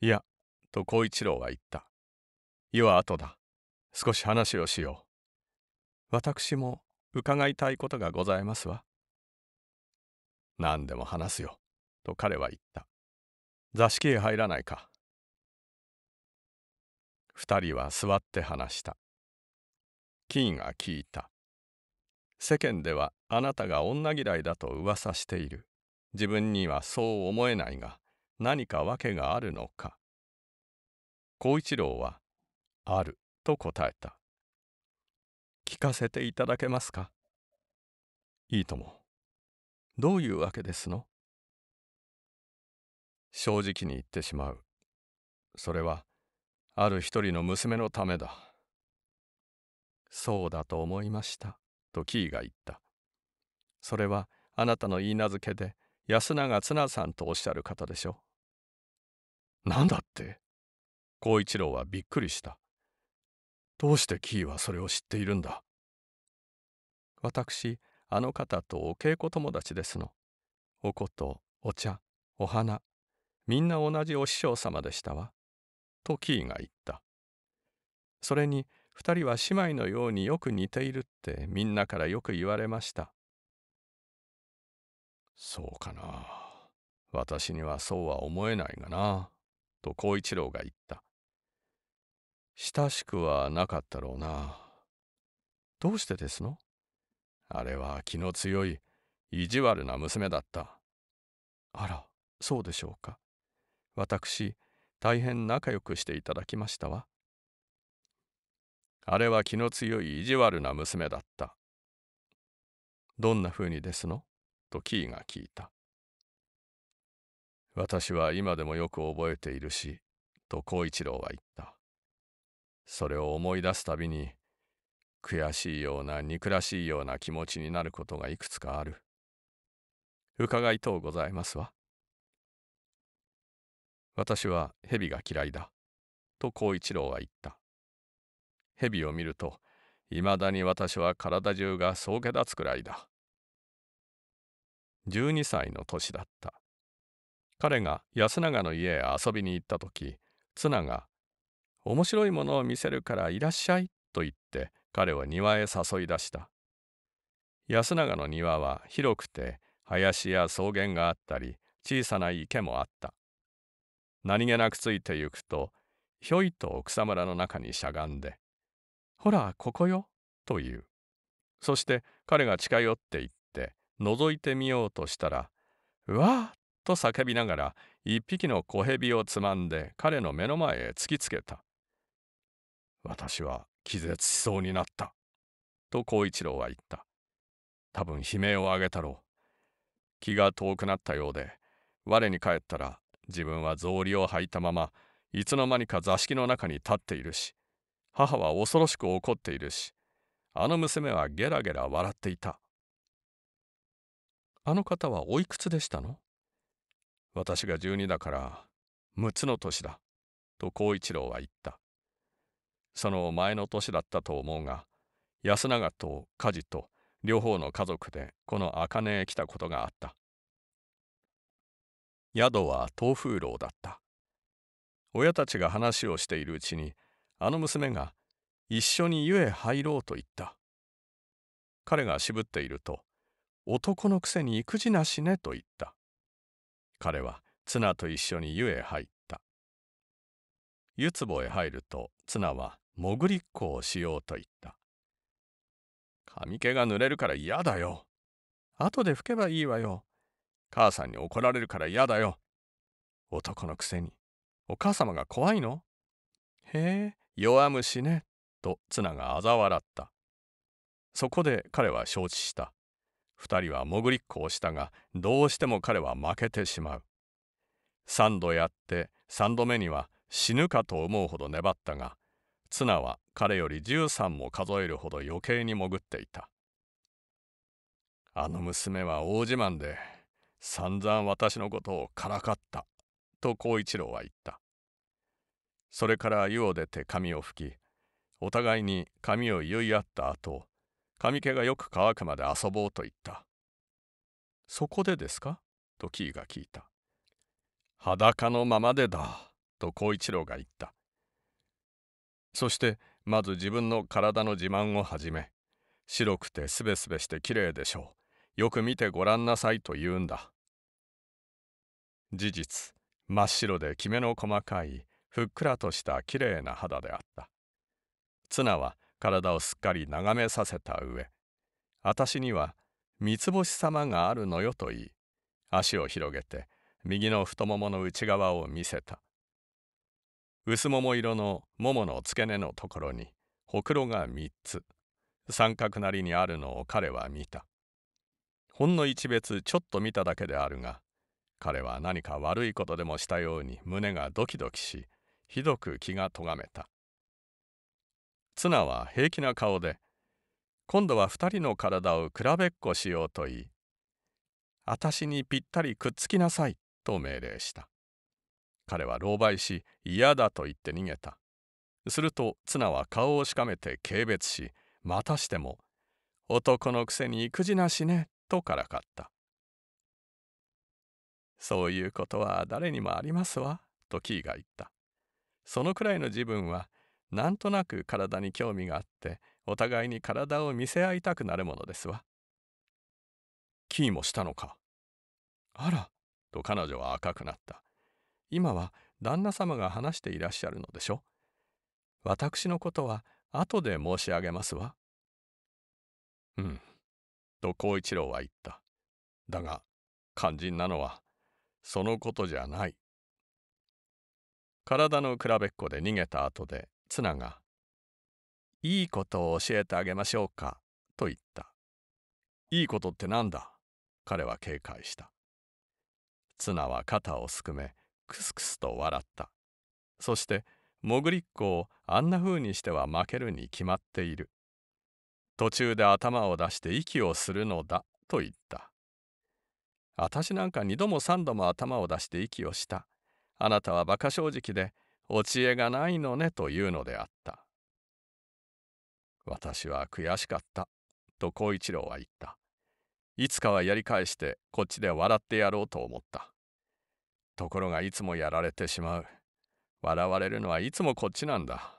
いや、と孝一郎は言った。湯は後だ。少し話をしよう。私も伺いたいことがございますわ。何でも話すよ、と彼は言った。座敷へ入らないか。二人は座って話した。キーが聞いた。世間ではあなたが女嫌いだと噂している。自分にはそう思えないが、何か訳があるのか。孝一郎は、ある、と答えた。聞かせていただけますかいいともどういうわけですの正直に言ってしまうそれはある一人の娘のためだそうだと思いましたとキーが言ったそれはあなたの言い名付けで安永綱さんとおっしゃる方でしょなんだって孝一郎はびっくりしたどうしてキーはそれを知っているんだ私、あの方とお稽古友達ですの。おこと、お茶、お花、みんな同じお師匠様でしたわ。とキーが言った。それに、二人は姉妹のようによく似ているってみんなからよく言われました。そうかな。私にはそうは思えないがな。と孝一郎が言った。親しくはなかったろうな。どうしてですのあれは気の強い意地悪な娘だった。あら、そうでしょうか。私、大変仲良くしていただきましたわ。あれは気の強い意地悪な娘だった。どんな風にですのとキーが聞いた。私は今でもよく覚えているし、と孝一郎は言った。それを思い出すたびに悔しいような憎らしいような気持ちになることがいくつかある伺いとうございますわ私は蛇が嫌いだと孝一郎は言った蛇を見るといまだに私は体中がそうけ立つくらいだ12歳の年だった彼が安永の家へ遊びに行った時綱が面白いものを見せるからいらっしゃい」と言って彼を庭へ誘い出した安永の庭は広くて林や草原があったり小さな池もあった何気なくついてゆくとひょいと草むらの中にしゃがんで「ほらここよ」と言うそして彼が近寄っていって覗いてみようとしたら「うわーと叫びながら一匹の小蛇をつまんで彼の目の前へ突きつけた私は気絶しそうになった。と孝一郎は言った。多分悲鳴を上げたろう。気が遠くなったようで、我に帰ったら自分は草履を履いたまま、いつの間にか座敷の中に立っているし、母は恐ろしく怒っているし、あの娘はゲラゲラ笑っていた。あの方はおいくつでしたの私が12だから6つの年だ、と孝一郎は言った。その前の年だったと思うが安永と梶と両方の家族でこの茜へ来たことがあった宿は東風楼だった親たちが話をしているうちにあの娘が「一緒に湯へ入ろう」と言った彼が渋っていると「男のくせに育児なしね」と言った彼は綱と一緒に湯へ入った湯壺へ入ると綱は潜りっこをしようと言った。髪毛が濡れるから嫌だよ。後で拭けばいいわよ。母さんに怒られるから嫌だよ。男のくせに。お母様が怖いのへえ、弱虫ね。と綱が嘲笑った。そこで彼は承知した。二人は潜りっこをしたが、どうしても彼は負けてしまう。三度やって、三度目には死ぬかと思うほど粘ったが、綱は彼より13も数えるほど余計に潜っていたあの娘は大自慢で散々私のことをからかったと孝一郎は言ったそれから湯を出て髪を拭きお互いに髪を結い合った後髪毛がよく乾くまで遊ぼうと言った「そこでですか?」とキーが聞いた「裸のままでだ」と孝一郎が言ったそしてまず自分の体の自慢をはじめ白くてすべすべしてきれいでしょうよく見てごらんなさいと言うんだ事実真っ白できめの細かいふっくらとしたきれいな肌であったツナは体をすっかり眺めさせた上私には三つ星様があるのよと言い足を広げて右の太ももの内側を見せた薄桃色の桃の付け根のところにほくろが3つ三角なりにあるのを彼は見たほんの一別ちょっと見ただけであるが彼は何か悪いことでもしたように胸がドキドキしひどく気がとがめた綱は平気な顔で今度は2人の体を比べっこしようと言い「私にぴったりくっつきなさい」と命令した彼は狼狽し嫌だと言って逃げたすると綱は顔をしかめて軽蔑しまたしても「男のくせに育児なしね」とからかった「そういうことは誰にもありますわ」とキーが言ったそのくらいの自分はなんとなく体に興味があってお互いに体を見せ合いたくなるものですわキーもしたのかあらと彼女は赤くなった今は旦那様が話していらっしゃるのでしょ私のことは後で申し上げますわ。うん、と孝一郎は言った。だが、肝心なのは、そのことじゃない。体の比べっこで逃げた後で、綱が、いいことを教えてあげましょうか、と言った。いいことってなんだ彼は警戒した。綱は肩をすくめ、クスクスと笑ったそしてぐりっこをあんな風にしては負けるに決まっている途中で頭を出して息をするのだと言ったあたしなんか二度も三度も頭を出して息をしたあなたは馬鹿正直で落ち絵がないのねというのであった私は悔しかったと孝一郎は言ったいつかはやり返してこっちで笑ってやろうと思ったところがいつもやられてしまう。笑われるのはいつもこっちなんだ。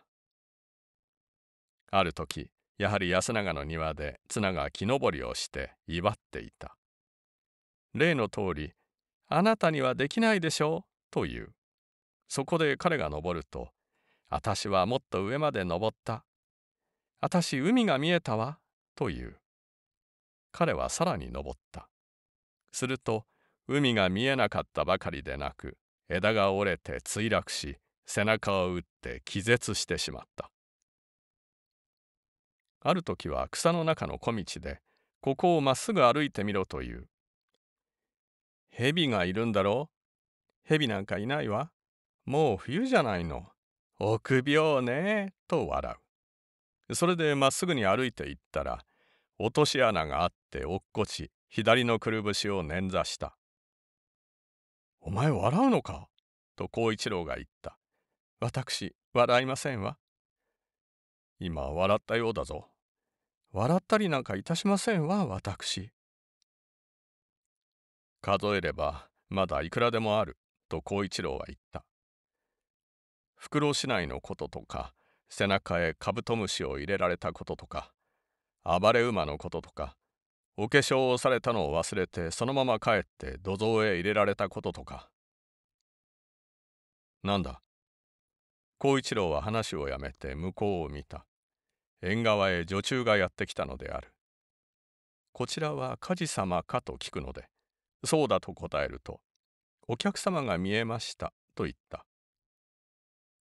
ある時、やはり安永の庭で綱が木登りをして威張っていた。例の通り、あなたにはできないでしょう、という。そこで彼が登ると、私はもっと上まで登った。私、海が見えたわ、という。彼はさらに登った。すると、海が見えなかったばかりでなく枝が折れて墜落し背中を打って気絶してしまったある時は草の中の小道でここをまっすぐ歩いてみろという蛇がいるんだろう蛇なんかいないわもう冬じゃないの臆病ねと笑うそれでまっすぐに歩いていったら落とし穴があって落っこち左のくるぶしを捻挫したお前笑うのかと孝一郎が言った。私、笑いませんわ。今、笑ったようだぞ。笑ったりなんかいたしませんわ、私。数えれば、まだいくらでもある、と孝一郎は言った。袋市内のこととか、背中へカブトムシを入れられたこととか、暴れ馬のこととか、お化粧をされたのを忘れてそのまま帰って土蔵へ入れられたこととかなんだ孝一郎は話をやめて向こうを見た縁側へ女中がやってきたのであるこちらは火事様かと聞くのでそうだと答えるとお客様が見えましたと言った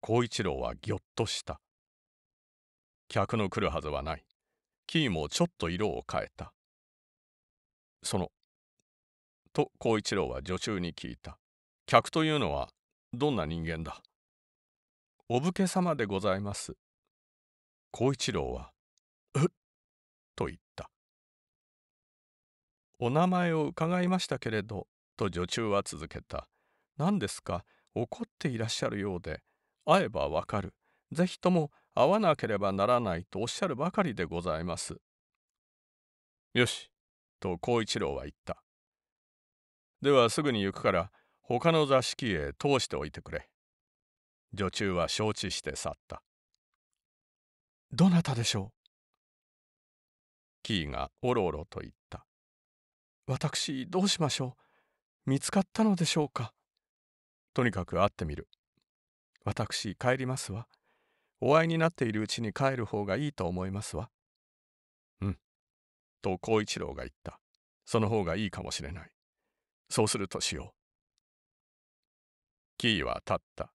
孝一郎はぎょっとした客の来るはずはないキーもちょっと色を変えたその。と孝一郎は女中に聞いた。客というのはどんな人間だお武家様でございます。孝一郎は、うっ、と言った。お名前を伺いましたけれど、と女中は続けた。何ですか、怒っていらっしゃるようで、会えばわかる。ぜひとも会わなければならないとおっしゃるばかりでございます。よし、と孝一郎は言った。ではすぐに行くから他の座敷へ通しておいてくれ。女中は承知して去った。どなたでしょうキーがおろおろと言った。私どうしましょう見つかったのでしょうかとにかく会ってみる。私帰りますわ。お会いになっているうちに帰る方がいいと思いますわ。と孝一郎が言った。その方がいいかもしれない。そうするとしよう。キーは立った。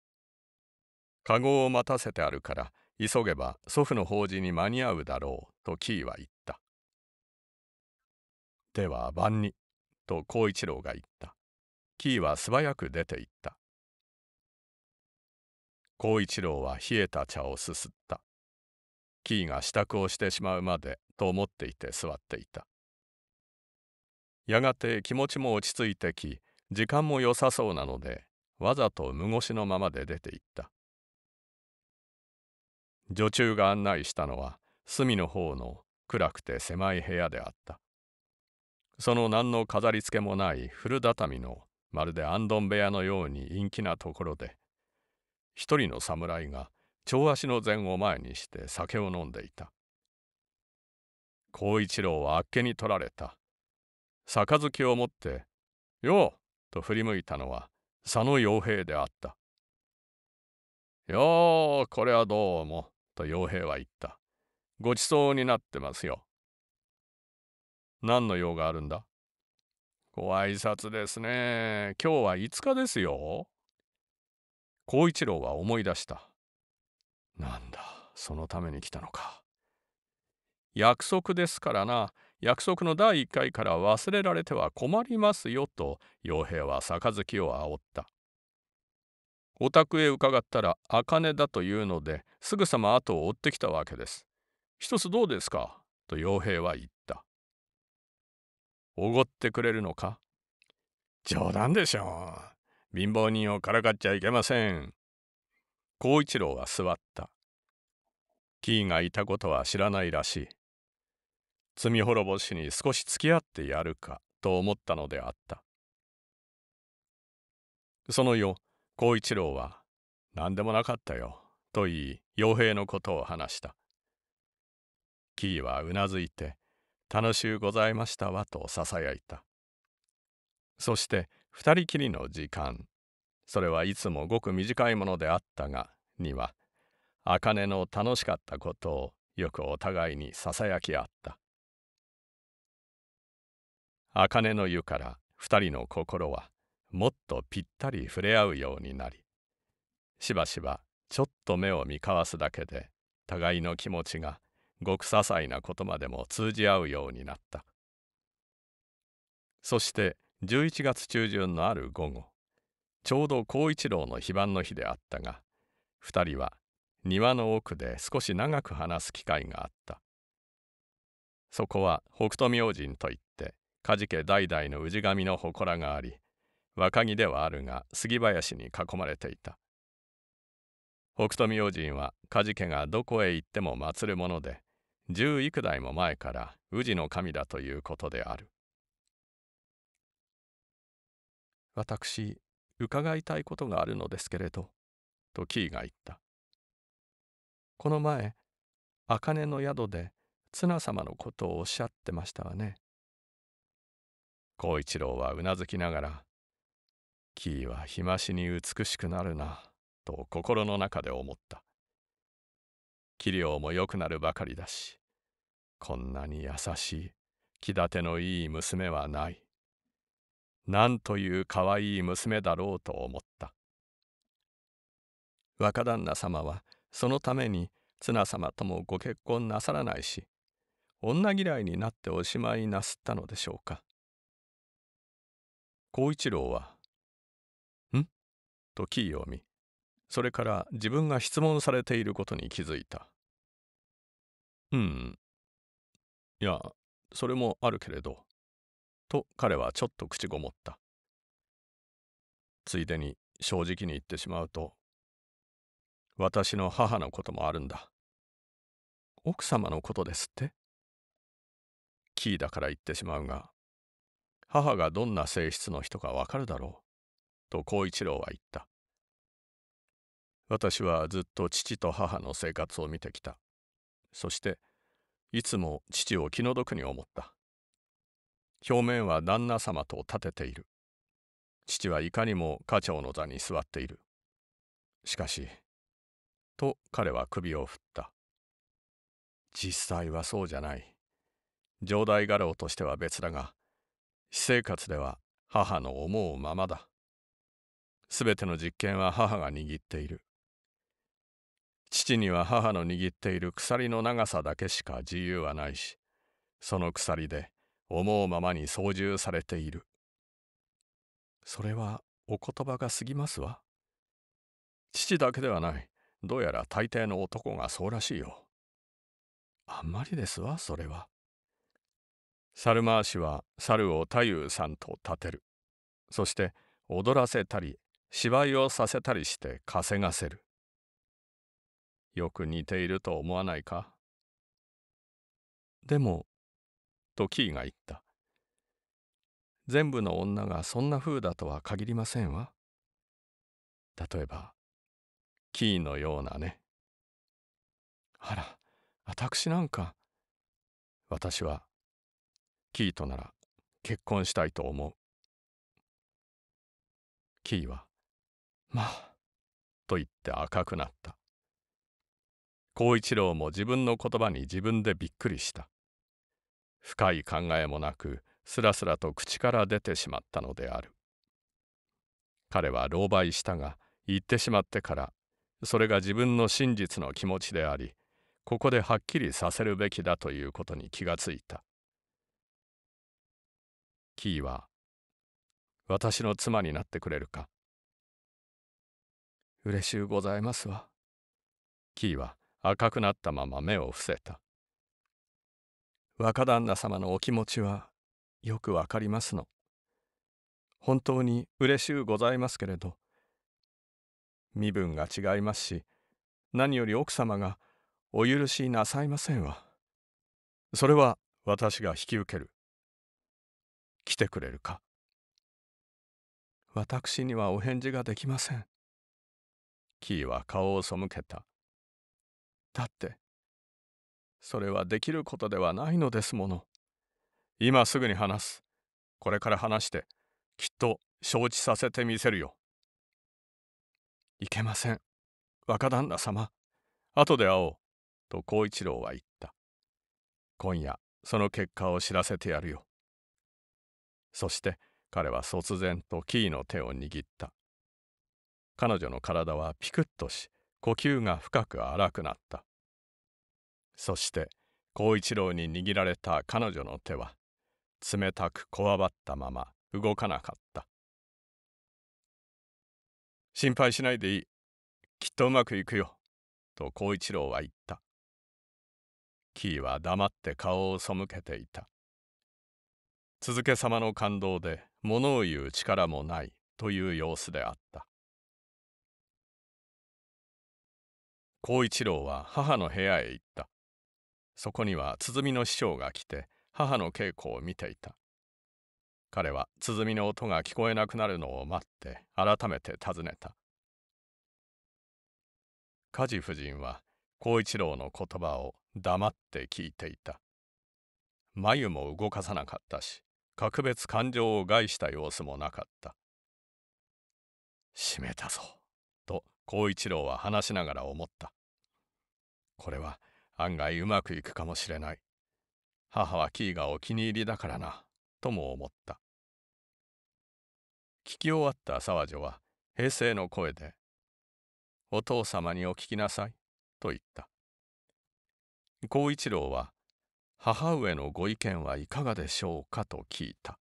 かごを待たせてあるから、急げば祖父の法事に間に合うだろう、とキーは言った。では晩に、と孝一郎が言った。キーは素早く出て行った。孝一郎は冷えた茶をすすった。キーが支度をしてしまうまでと思っていて座っていたやがて気持ちも落ち着いてき時間も良さそうなのでわざと無腰のままで出て行った女中が案内したのは隅の方の暗くて狭い部屋であったその何の飾り付けもない古畳のまるであんどん部屋のように陰気なところで一人の侍が長足の膳を前にして酒を飲んでいた孝一郎はあっけに取られた杯を持って「よう!」と振り向いたのは佐野洋平であった「ようこれはどうも」と陽平は言った「ごちそうになってますよ」何の用があるんだご挨拶ですね今日は5日ですよ孝一郎は思い出したなんだそのために来たのか約束ですからな約束の第一回から忘れられては困りますよと傭兵は杯を煽ったお宅へ伺ったら茜だというのですぐさま後を追ってきたわけです一つどうですかと傭兵は言ったおごってくれるのか冗談でしょう貧乏人をからかっちゃいけません孝一郎は座った。キーがいたことは知らないらしい。罪滅ぼしに少し付き合ってやるかと思ったのであった。その夜、孝一郎は、何でもなかったよ、と言い、傭兵のことを話した。キーはうなずいて、楽しゅうございましたわとささやいた。そして、二人きりの時間それはいつもごく短いものであったが、には、茜の楽しかったことをよくお互いにささやき合った。茜の湯から二人の心はもっとぴったり触れ合うようになり、しばしばちょっと目を見交わすだけで互いの気持ちがごく些細なことまでも通じ合うようになったそして11月中旬のある午後ちょうど孝一郎の非番の日であったが二人は庭の奥で少し長く話す機会があったそこは北斗明神といって梶家代々の氏神の祠があり若木ではあるが杉林に囲まれていた北斗明神は梶家がどこへ行っても祀るもので十幾代も前から氏の神だということである私伺いたいことがあるのですけれど、とキーが言った。この前、茜の宿で綱様のことをおっしゃってましたわね。孝一郎はうなずきながら、キーは日増しに美しくなるな、と心の中で思った。器量も良くなるばかりだし、こんなに優しい、気立てのいい娘はない。なんというかわいい娘だろうと思った若旦那様はそのために綱様ともご結婚なさらないし女嫌いになっておしまいなすったのでしょうか孝一郎は「ん?」とキーを見それから自分が質問されていることに気づいた「うんいやそれもあるけれどと彼はちょっと口ごもった。ついでに正直に言ってしまうと、私の母のこともあるんだ。奥様のことですってキーだから言ってしまうが、母がどんな性質の人かわかるだろう、と孝一郎は言った。私はずっと父と母の生活を見てきた。そして、いつも父を気の毒に思った。表面は旦那様と立てている父はいかにも家長の座に座っているしかしと彼は首を振った実際はそうじゃない城代画廊としては別だが私生活では母の思うままだすべての実験は母が握っている父には母の握っている鎖の長さだけしか自由はないしその鎖で思うままに操縦されている。それはお言葉が過ぎますわ。父だけではない。どうやら大抵の男がそうらしいよ。あんまりですわ、それは。猿回しは猿を太夫さんと立てる。そして踊らせたり、芝居をさせたりして稼がせる。よく似ていると思わないかでもとキーが言った。全部の女がそんな風だとは限りませんわ。例えば、キーのようなね。あら、私なんか。私は、キーとなら結婚したいと思う。キーは、まあ、と言って赤くなった。孝一郎も自分の言葉に自分でびっくりした。深い考えもなくすらすらと口から出てしまったのである彼は狼狽したが言ってしまってからそれが自分の真実の気持ちでありここではっきりさせるべきだということに気がついたキーは「私の妻になってくれるか?」「うれしゅうございますわ」キーは赤くなったまま目を伏せた若旦那様のお気持ちはよくわかりますの。本当にうれしゅうございますけれど身分が違いますし何より奥様がお許しなさいませんわそれは私が引き受ける来てくれるか私にはお返事ができませんキーは顔を背けただってそれはできることではないのですもの。今すぐに話す。これから話して、きっと承知させてみせるよ。いけません。若旦那様。後で会おう。と孝一郎は言った。今夜、その結果を知らせてやるよ。そして彼は突然とキーの手を握った。彼女の体はピクッとし、呼吸が深く荒くなった。そして孝一郎に握られた彼女の手は冷たくこわばったまま動かなかった心配しないでいいきっとうまくいくよと孝一郎は言ったキーは黙って顔を背けていた続けさまの感動で物を言う力もないという様子であった孝一郎は母の部屋へ行ったそこには鼓の師匠が来て母の稽古を見ていた彼は鼓の音が聞こえなくなるのを待って改めて尋ねた梶夫人は孝一郎の言葉を黙って聞いていた眉も動かさなかったし格別感情を害した様子もなかった「閉めたぞ」と孝一郎は話しながら思ったこれは案外うまくいくかもしれない。母はキーがお気に入りだからな、とも思った。聞き終わった沢女は平成の声で、お父様にお聞きなさい、と言った。孝一郎は、母上のご意見はいかがでしょうかと聞いた。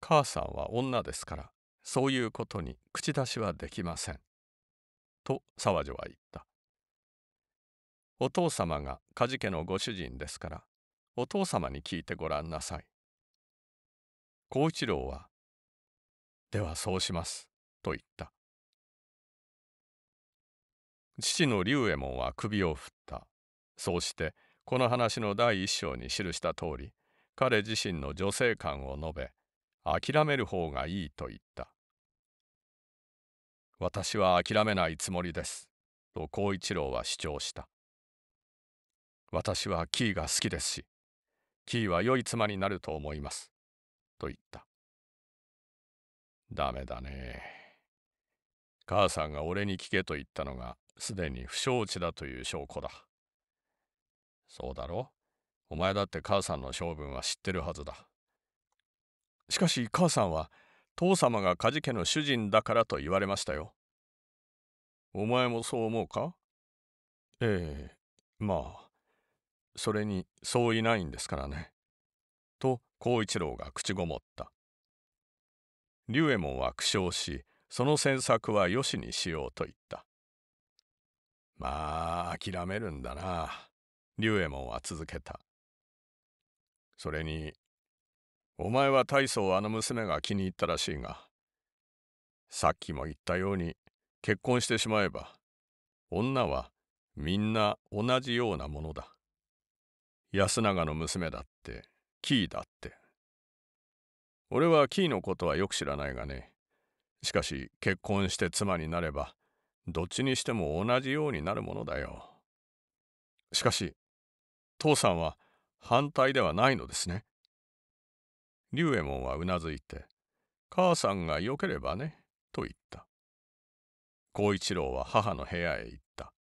母さんは女ですから、そういうことに口出しはできません。と沢女は言った。お父様が梶家のご主人ですから、お父様に聞いてごらんなさい。孝一郎は、ではそうします、と言った。父の龍右衛門は首を振った。そうして、この話の第一章に記した通り、彼自身の女性観を述べ、諦める方がいいと言った。私は諦めないつもりです、と孝一郎は主張した。私はキーが好きですし、キーは良い妻になると思います。と言った。ダメだね。母さんが俺に聞けと言ったのが、すでに不承知だという証拠だ。そうだろお前だって母さんの性分は知ってるはずだ。しかし母さんは、父様が梶家の主人だからと言われましたよ。お前もそう思うかええ、まあ。それにそういないんですからね。と孝一郎が口ごもった。龍右衛門は苦笑しその詮索はよしにしようと言った。まあ諦めるんだな龍右衛門は続けた。それにお前は大層あの娘が気に入ったらしいがさっきも言ったように結婚してしまえば女はみんな同じようなものだ。安永の娘だってキーだって俺はキーのことはよく知らないがねしかし結婚して妻になればどっちにしても同じようになるものだよしかし父さんは反対ではないのですね龍右衛門はうなずいて「母さんがよければね」と言った孝一郎は母の部屋へ行った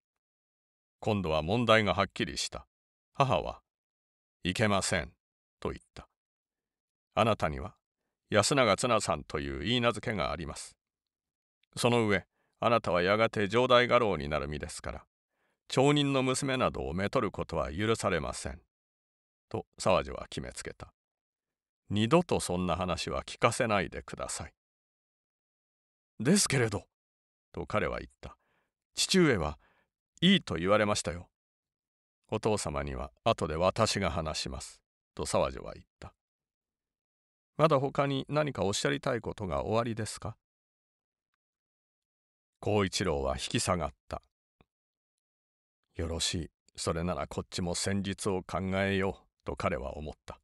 今度は問題がはっきりした母はいけません、と言った。あなたには、安永綱さんという言い名付けがあります。その上、あなたはやがて城代家老になる身ですから、町人の娘などをめとることは許されません。と沢地は決めつけた。二度とそんな話は聞かせないでください。ですけれど、と彼は言った。父上は、いいと言われましたよ。お父様には後で私が話します。と沢女は言った。まだ他に何かおっしゃりたいことがおありですか孝一郎は引き下がった。よろしい。それならこっちも戦術を考えよう。と彼は思った。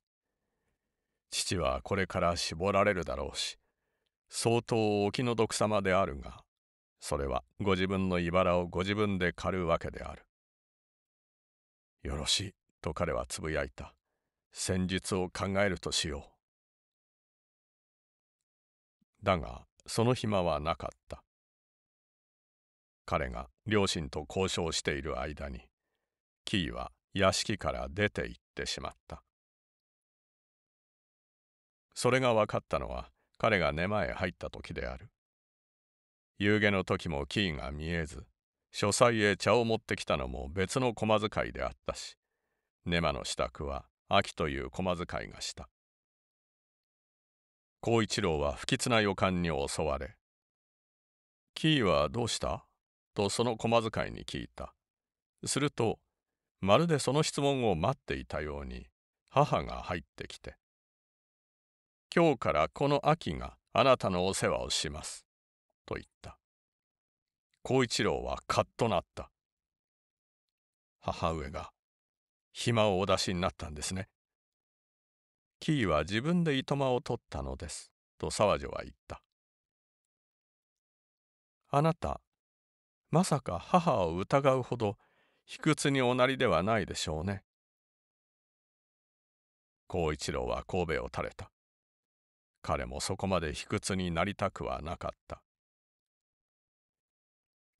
父はこれから絞られるだろうし、相当お気の毒様であるが、それはご自分のいばらをご自分で狩るわけである。よろしい、と彼はつぶやいた。戦術を考えるとしよう。だが、その暇はなかった。彼が両親と交渉している間に、キーは屋敷から出て行ってしまった。それが分かったのは彼が寝間へ入った時である。夕げの時もキーが見えず書斎へ茶を持ってきたのも別の駒使いであったしネマの支度は秋という駒使いがした孝一郎は不吉な予感に襲われ「キーはどうした?」とその駒使いに聞いたするとまるでその質問を待っていたように母が入ってきて「今日からこの秋があなたのお世話をします」と言った孝一郎はカッとなった母上が暇をお出しになったんですねキーは自分で糸まを取ったのですと沢女は言ったあなたまさか母を疑うほど卑屈におなりではないでしょうね孝一郎は神戸を垂れた彼もそこまで卑屈になりたくはなかった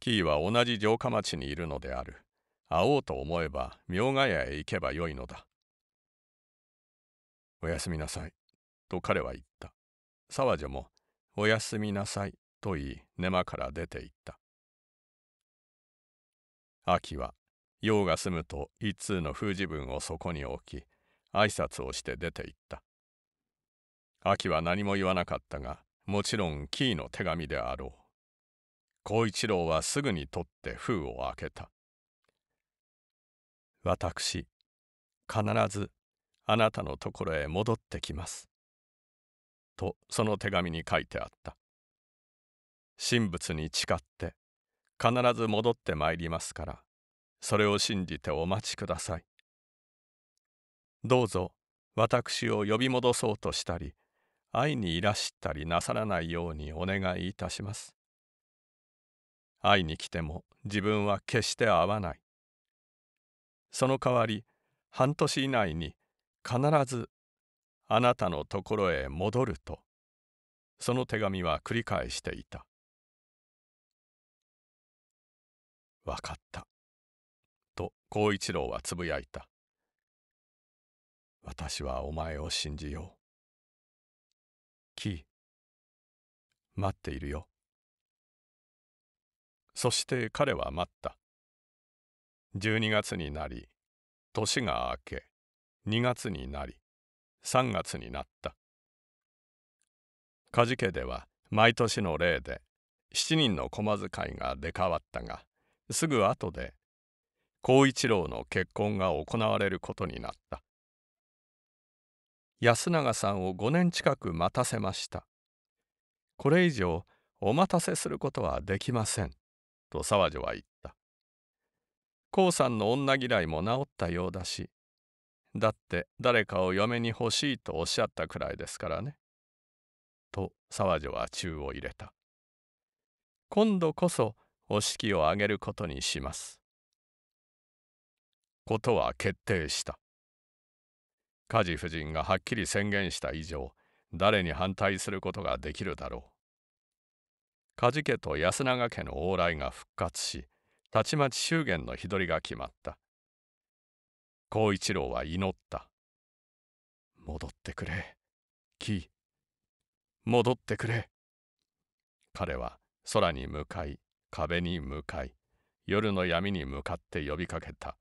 キーは同じ城下町にいるのである。会おうと思えば、明ヶ谷へ行けばよいのだ。おやすみなさい、と彼は言った。沢女も、おやすみなさい、と言い、寝間から出て行った。秋は、用が済むと一通の封じ文をそこに置き、挨拶をして出て行った。秋は何も言わなかったが、もちろんキーの手紙であろう。孝一郎はすぐに取って封を開けた。私、必ずあなたのところへ戻ってきます。とその手紙に書いてあった。神仏に誓って必ず戻ってまいりますから、それを信じてお待ちください。どうぞ私を呼び戻そうとしたり、会いにいらしたりなさらないようにお願いいたします。会いに来ても自分は決して会わないその代わり半年以内に必ずあなたのところへ戻るとその手紙は繰り返していた「分かった」と孝一郎はつぶやいた「私はお前を信じよう」「キー待っているよ」そして彼は待った。12月になり、年が明け、2月になり、3月になった。梶家では毎年の例で7人の駒遣いが出変わったが、すぐ後で孝一郎の結婚が行われることになった。安永さんを5年近く待たせました。これ以上お待たせすることはできません。と沢女は言った。こうさんの女嫌いも治ったようだし、だって誰かを嫁に欲しいとおっしゃったくらいですからね。と沢女は宙を入れた。今度こそお式を挙げることにします。ことは決定した。家事夫人がはっきり宣言した以上、誰に反対することができるだろう。梶家と安永家の往来が復活したちまち祝言の日取りが決まった孝一郎は祈った戻ってくれ木戻ってくれ彼は空に向かい壁に向かい夜の闇に向かって呼びかけた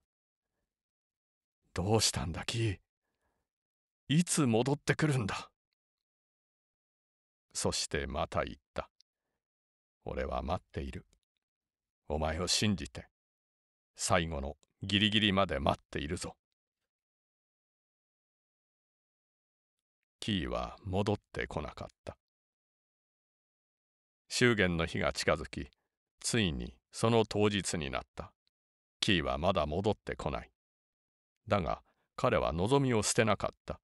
どうしたんだ木いつ戻ってくるんだそしてまた言った俺は待っている。お前を信じて、最後のギリギリまで待っているぞ。キーは戻ってこなかった。祝言の日が近づき、ついにその当日になった。キーはまだ戻ってこない。だが彼は望みを捨てなかった。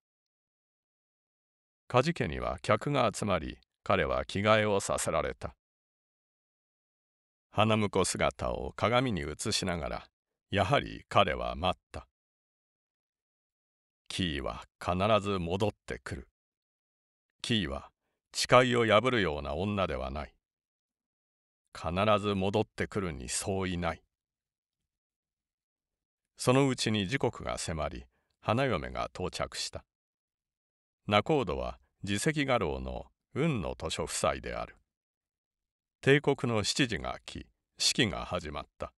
カジ家には客が集まり、彼は着替えをさせられた。花婿姿を鏡に映しながらやはり彼は待ったキーは必ず戻ってくるキーは誓いを破るような女ではない必ず戻ってくるに相違ないそのうちに時刻が迫り花嫁が到着した仲人は次席画廊の運の図書夫妻である帝国の七時が来式が始まった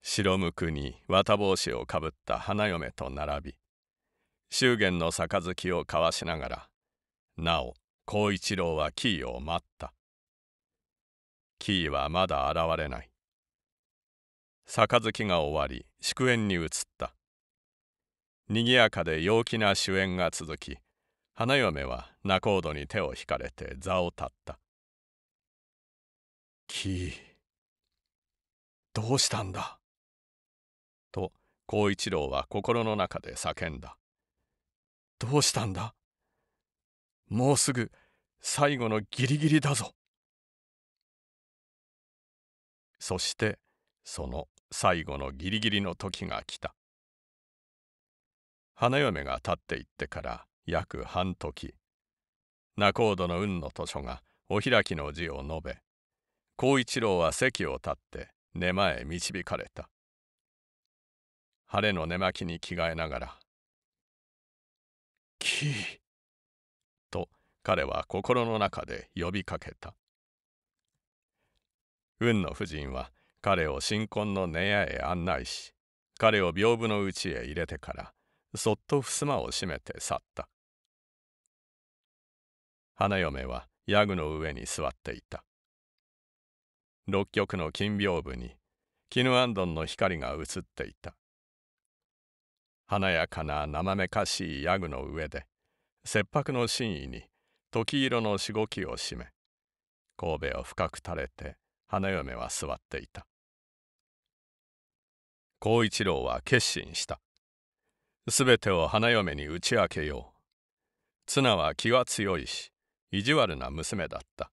白むくに綿帽子をかぶった花嫁と並び祝言の杯を交わしながらなお孝一郎はキーを待ったキーはまだ現れない杯が終わり祝宴に移ったにぎやかで陽気な主演が続き花嫁は仲人に手を引かれて座を立ったキーどうしたんだと孝一郎は心の中で叫んだどうしたんだもうすぐ最後のギリギリだぞそしてその最後のギリギリの時が来た花嫁が立っていってから約半時仲人の運の図書がお開きの字を述べ孝一郎は席を立って寝間へ導かれた晴れの寝巻きに着替えながら「キー」と彼は心の中で呼びかけた雲の夫人は彼を新婚の寝屋へ案内し彼を屏風の内へ入れてからそっと襖を閉めて去った花嫁はヤグの上に座っていた六極の金屏風に絹ヌアンドンの光が映っていた華やかな生めかしいヤグの上で切迫の真意に時色のしごきを締め神戸を深く垂れて花嫁は座っていた孝一郎は決心したすべてを花嫁に打ち明けよう綱は気は強いし意地悪な娘だった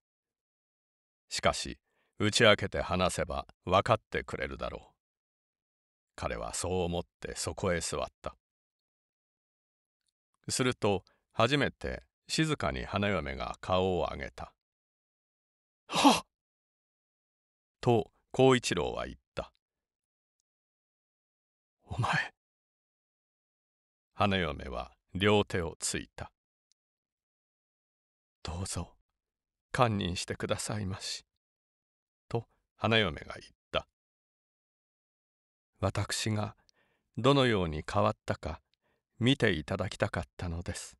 しかし打ち明けて話せば分かってくれるだろう彼はそう思ってそこへ座ったすると初めて静かに花嫁が顔を上げた「はっ!」と光一郎は言った「お前」花嫁は両手をついた「どうぞ堪忍してくださいまし」花嫁が言った私がどのように変わったか見ていただきたかったのです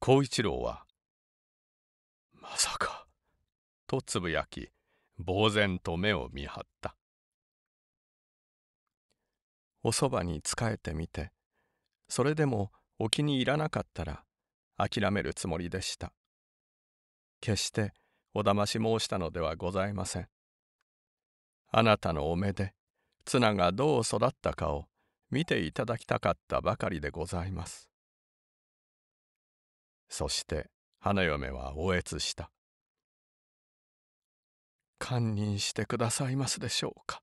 孝一郎は「まさか」とつぶやき呆然と目を見張ったおそばに仕えてみてそれでもお気に入らなかったら諦めるつもりでした決しておだまし申したのではございません。あなたのお目で、綱がどう育ったかを見ていただきたかったばかりでございます。そして花嫁は応悦した。堪忍してくださいますでしょうか。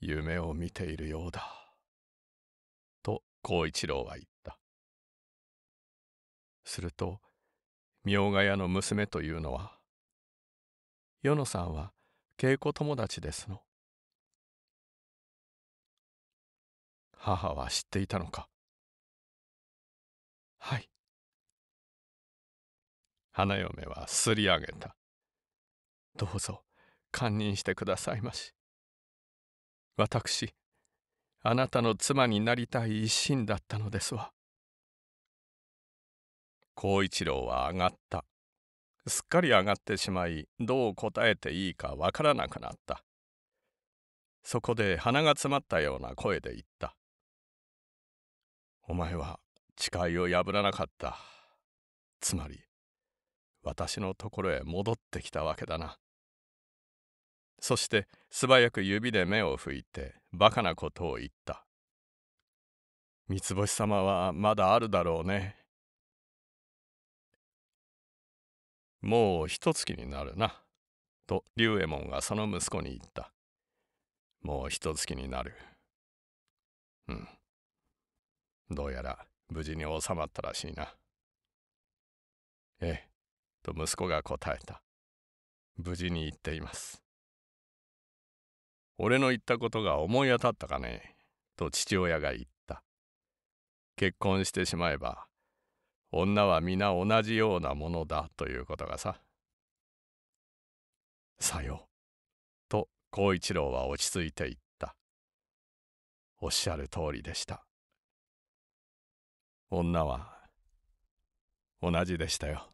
夢を見ているようだ。と光一郎は言った。すると明ヶ屋の娘というのは。与野さんは稽古友達ですの。母は知っていたのか。はい。花嫁はすり上げた。どうぞ、堪忍してくださいまし。私、あなたの妻になりたい一心だったのですわ。光一郎は上がった。すっかり上がってしまい、どう答えていいかわからなくなった。そこで鼻が詰まったような声で言った。お前は誓いを破らなかった。つまり、私のところへ戻ってきたわけだな。そして素早く指で目を拭いてバカなことを言った。三ツ星様はまだあるだろうね。もう一月になるな。と龍右衛門がその息子に言った。もう一月になる。うん。どうやら無事に収まったらしいな。ええ、と息子が答えた。無事に言っています。俺の言ったことが思い当たったかねと父親が言った。結婚してしまえば女は皆同じようなものだということがさ。さよ。と浩一郎は落ち着いて言った。おっしゃる通りでした。女は同じでしたよ。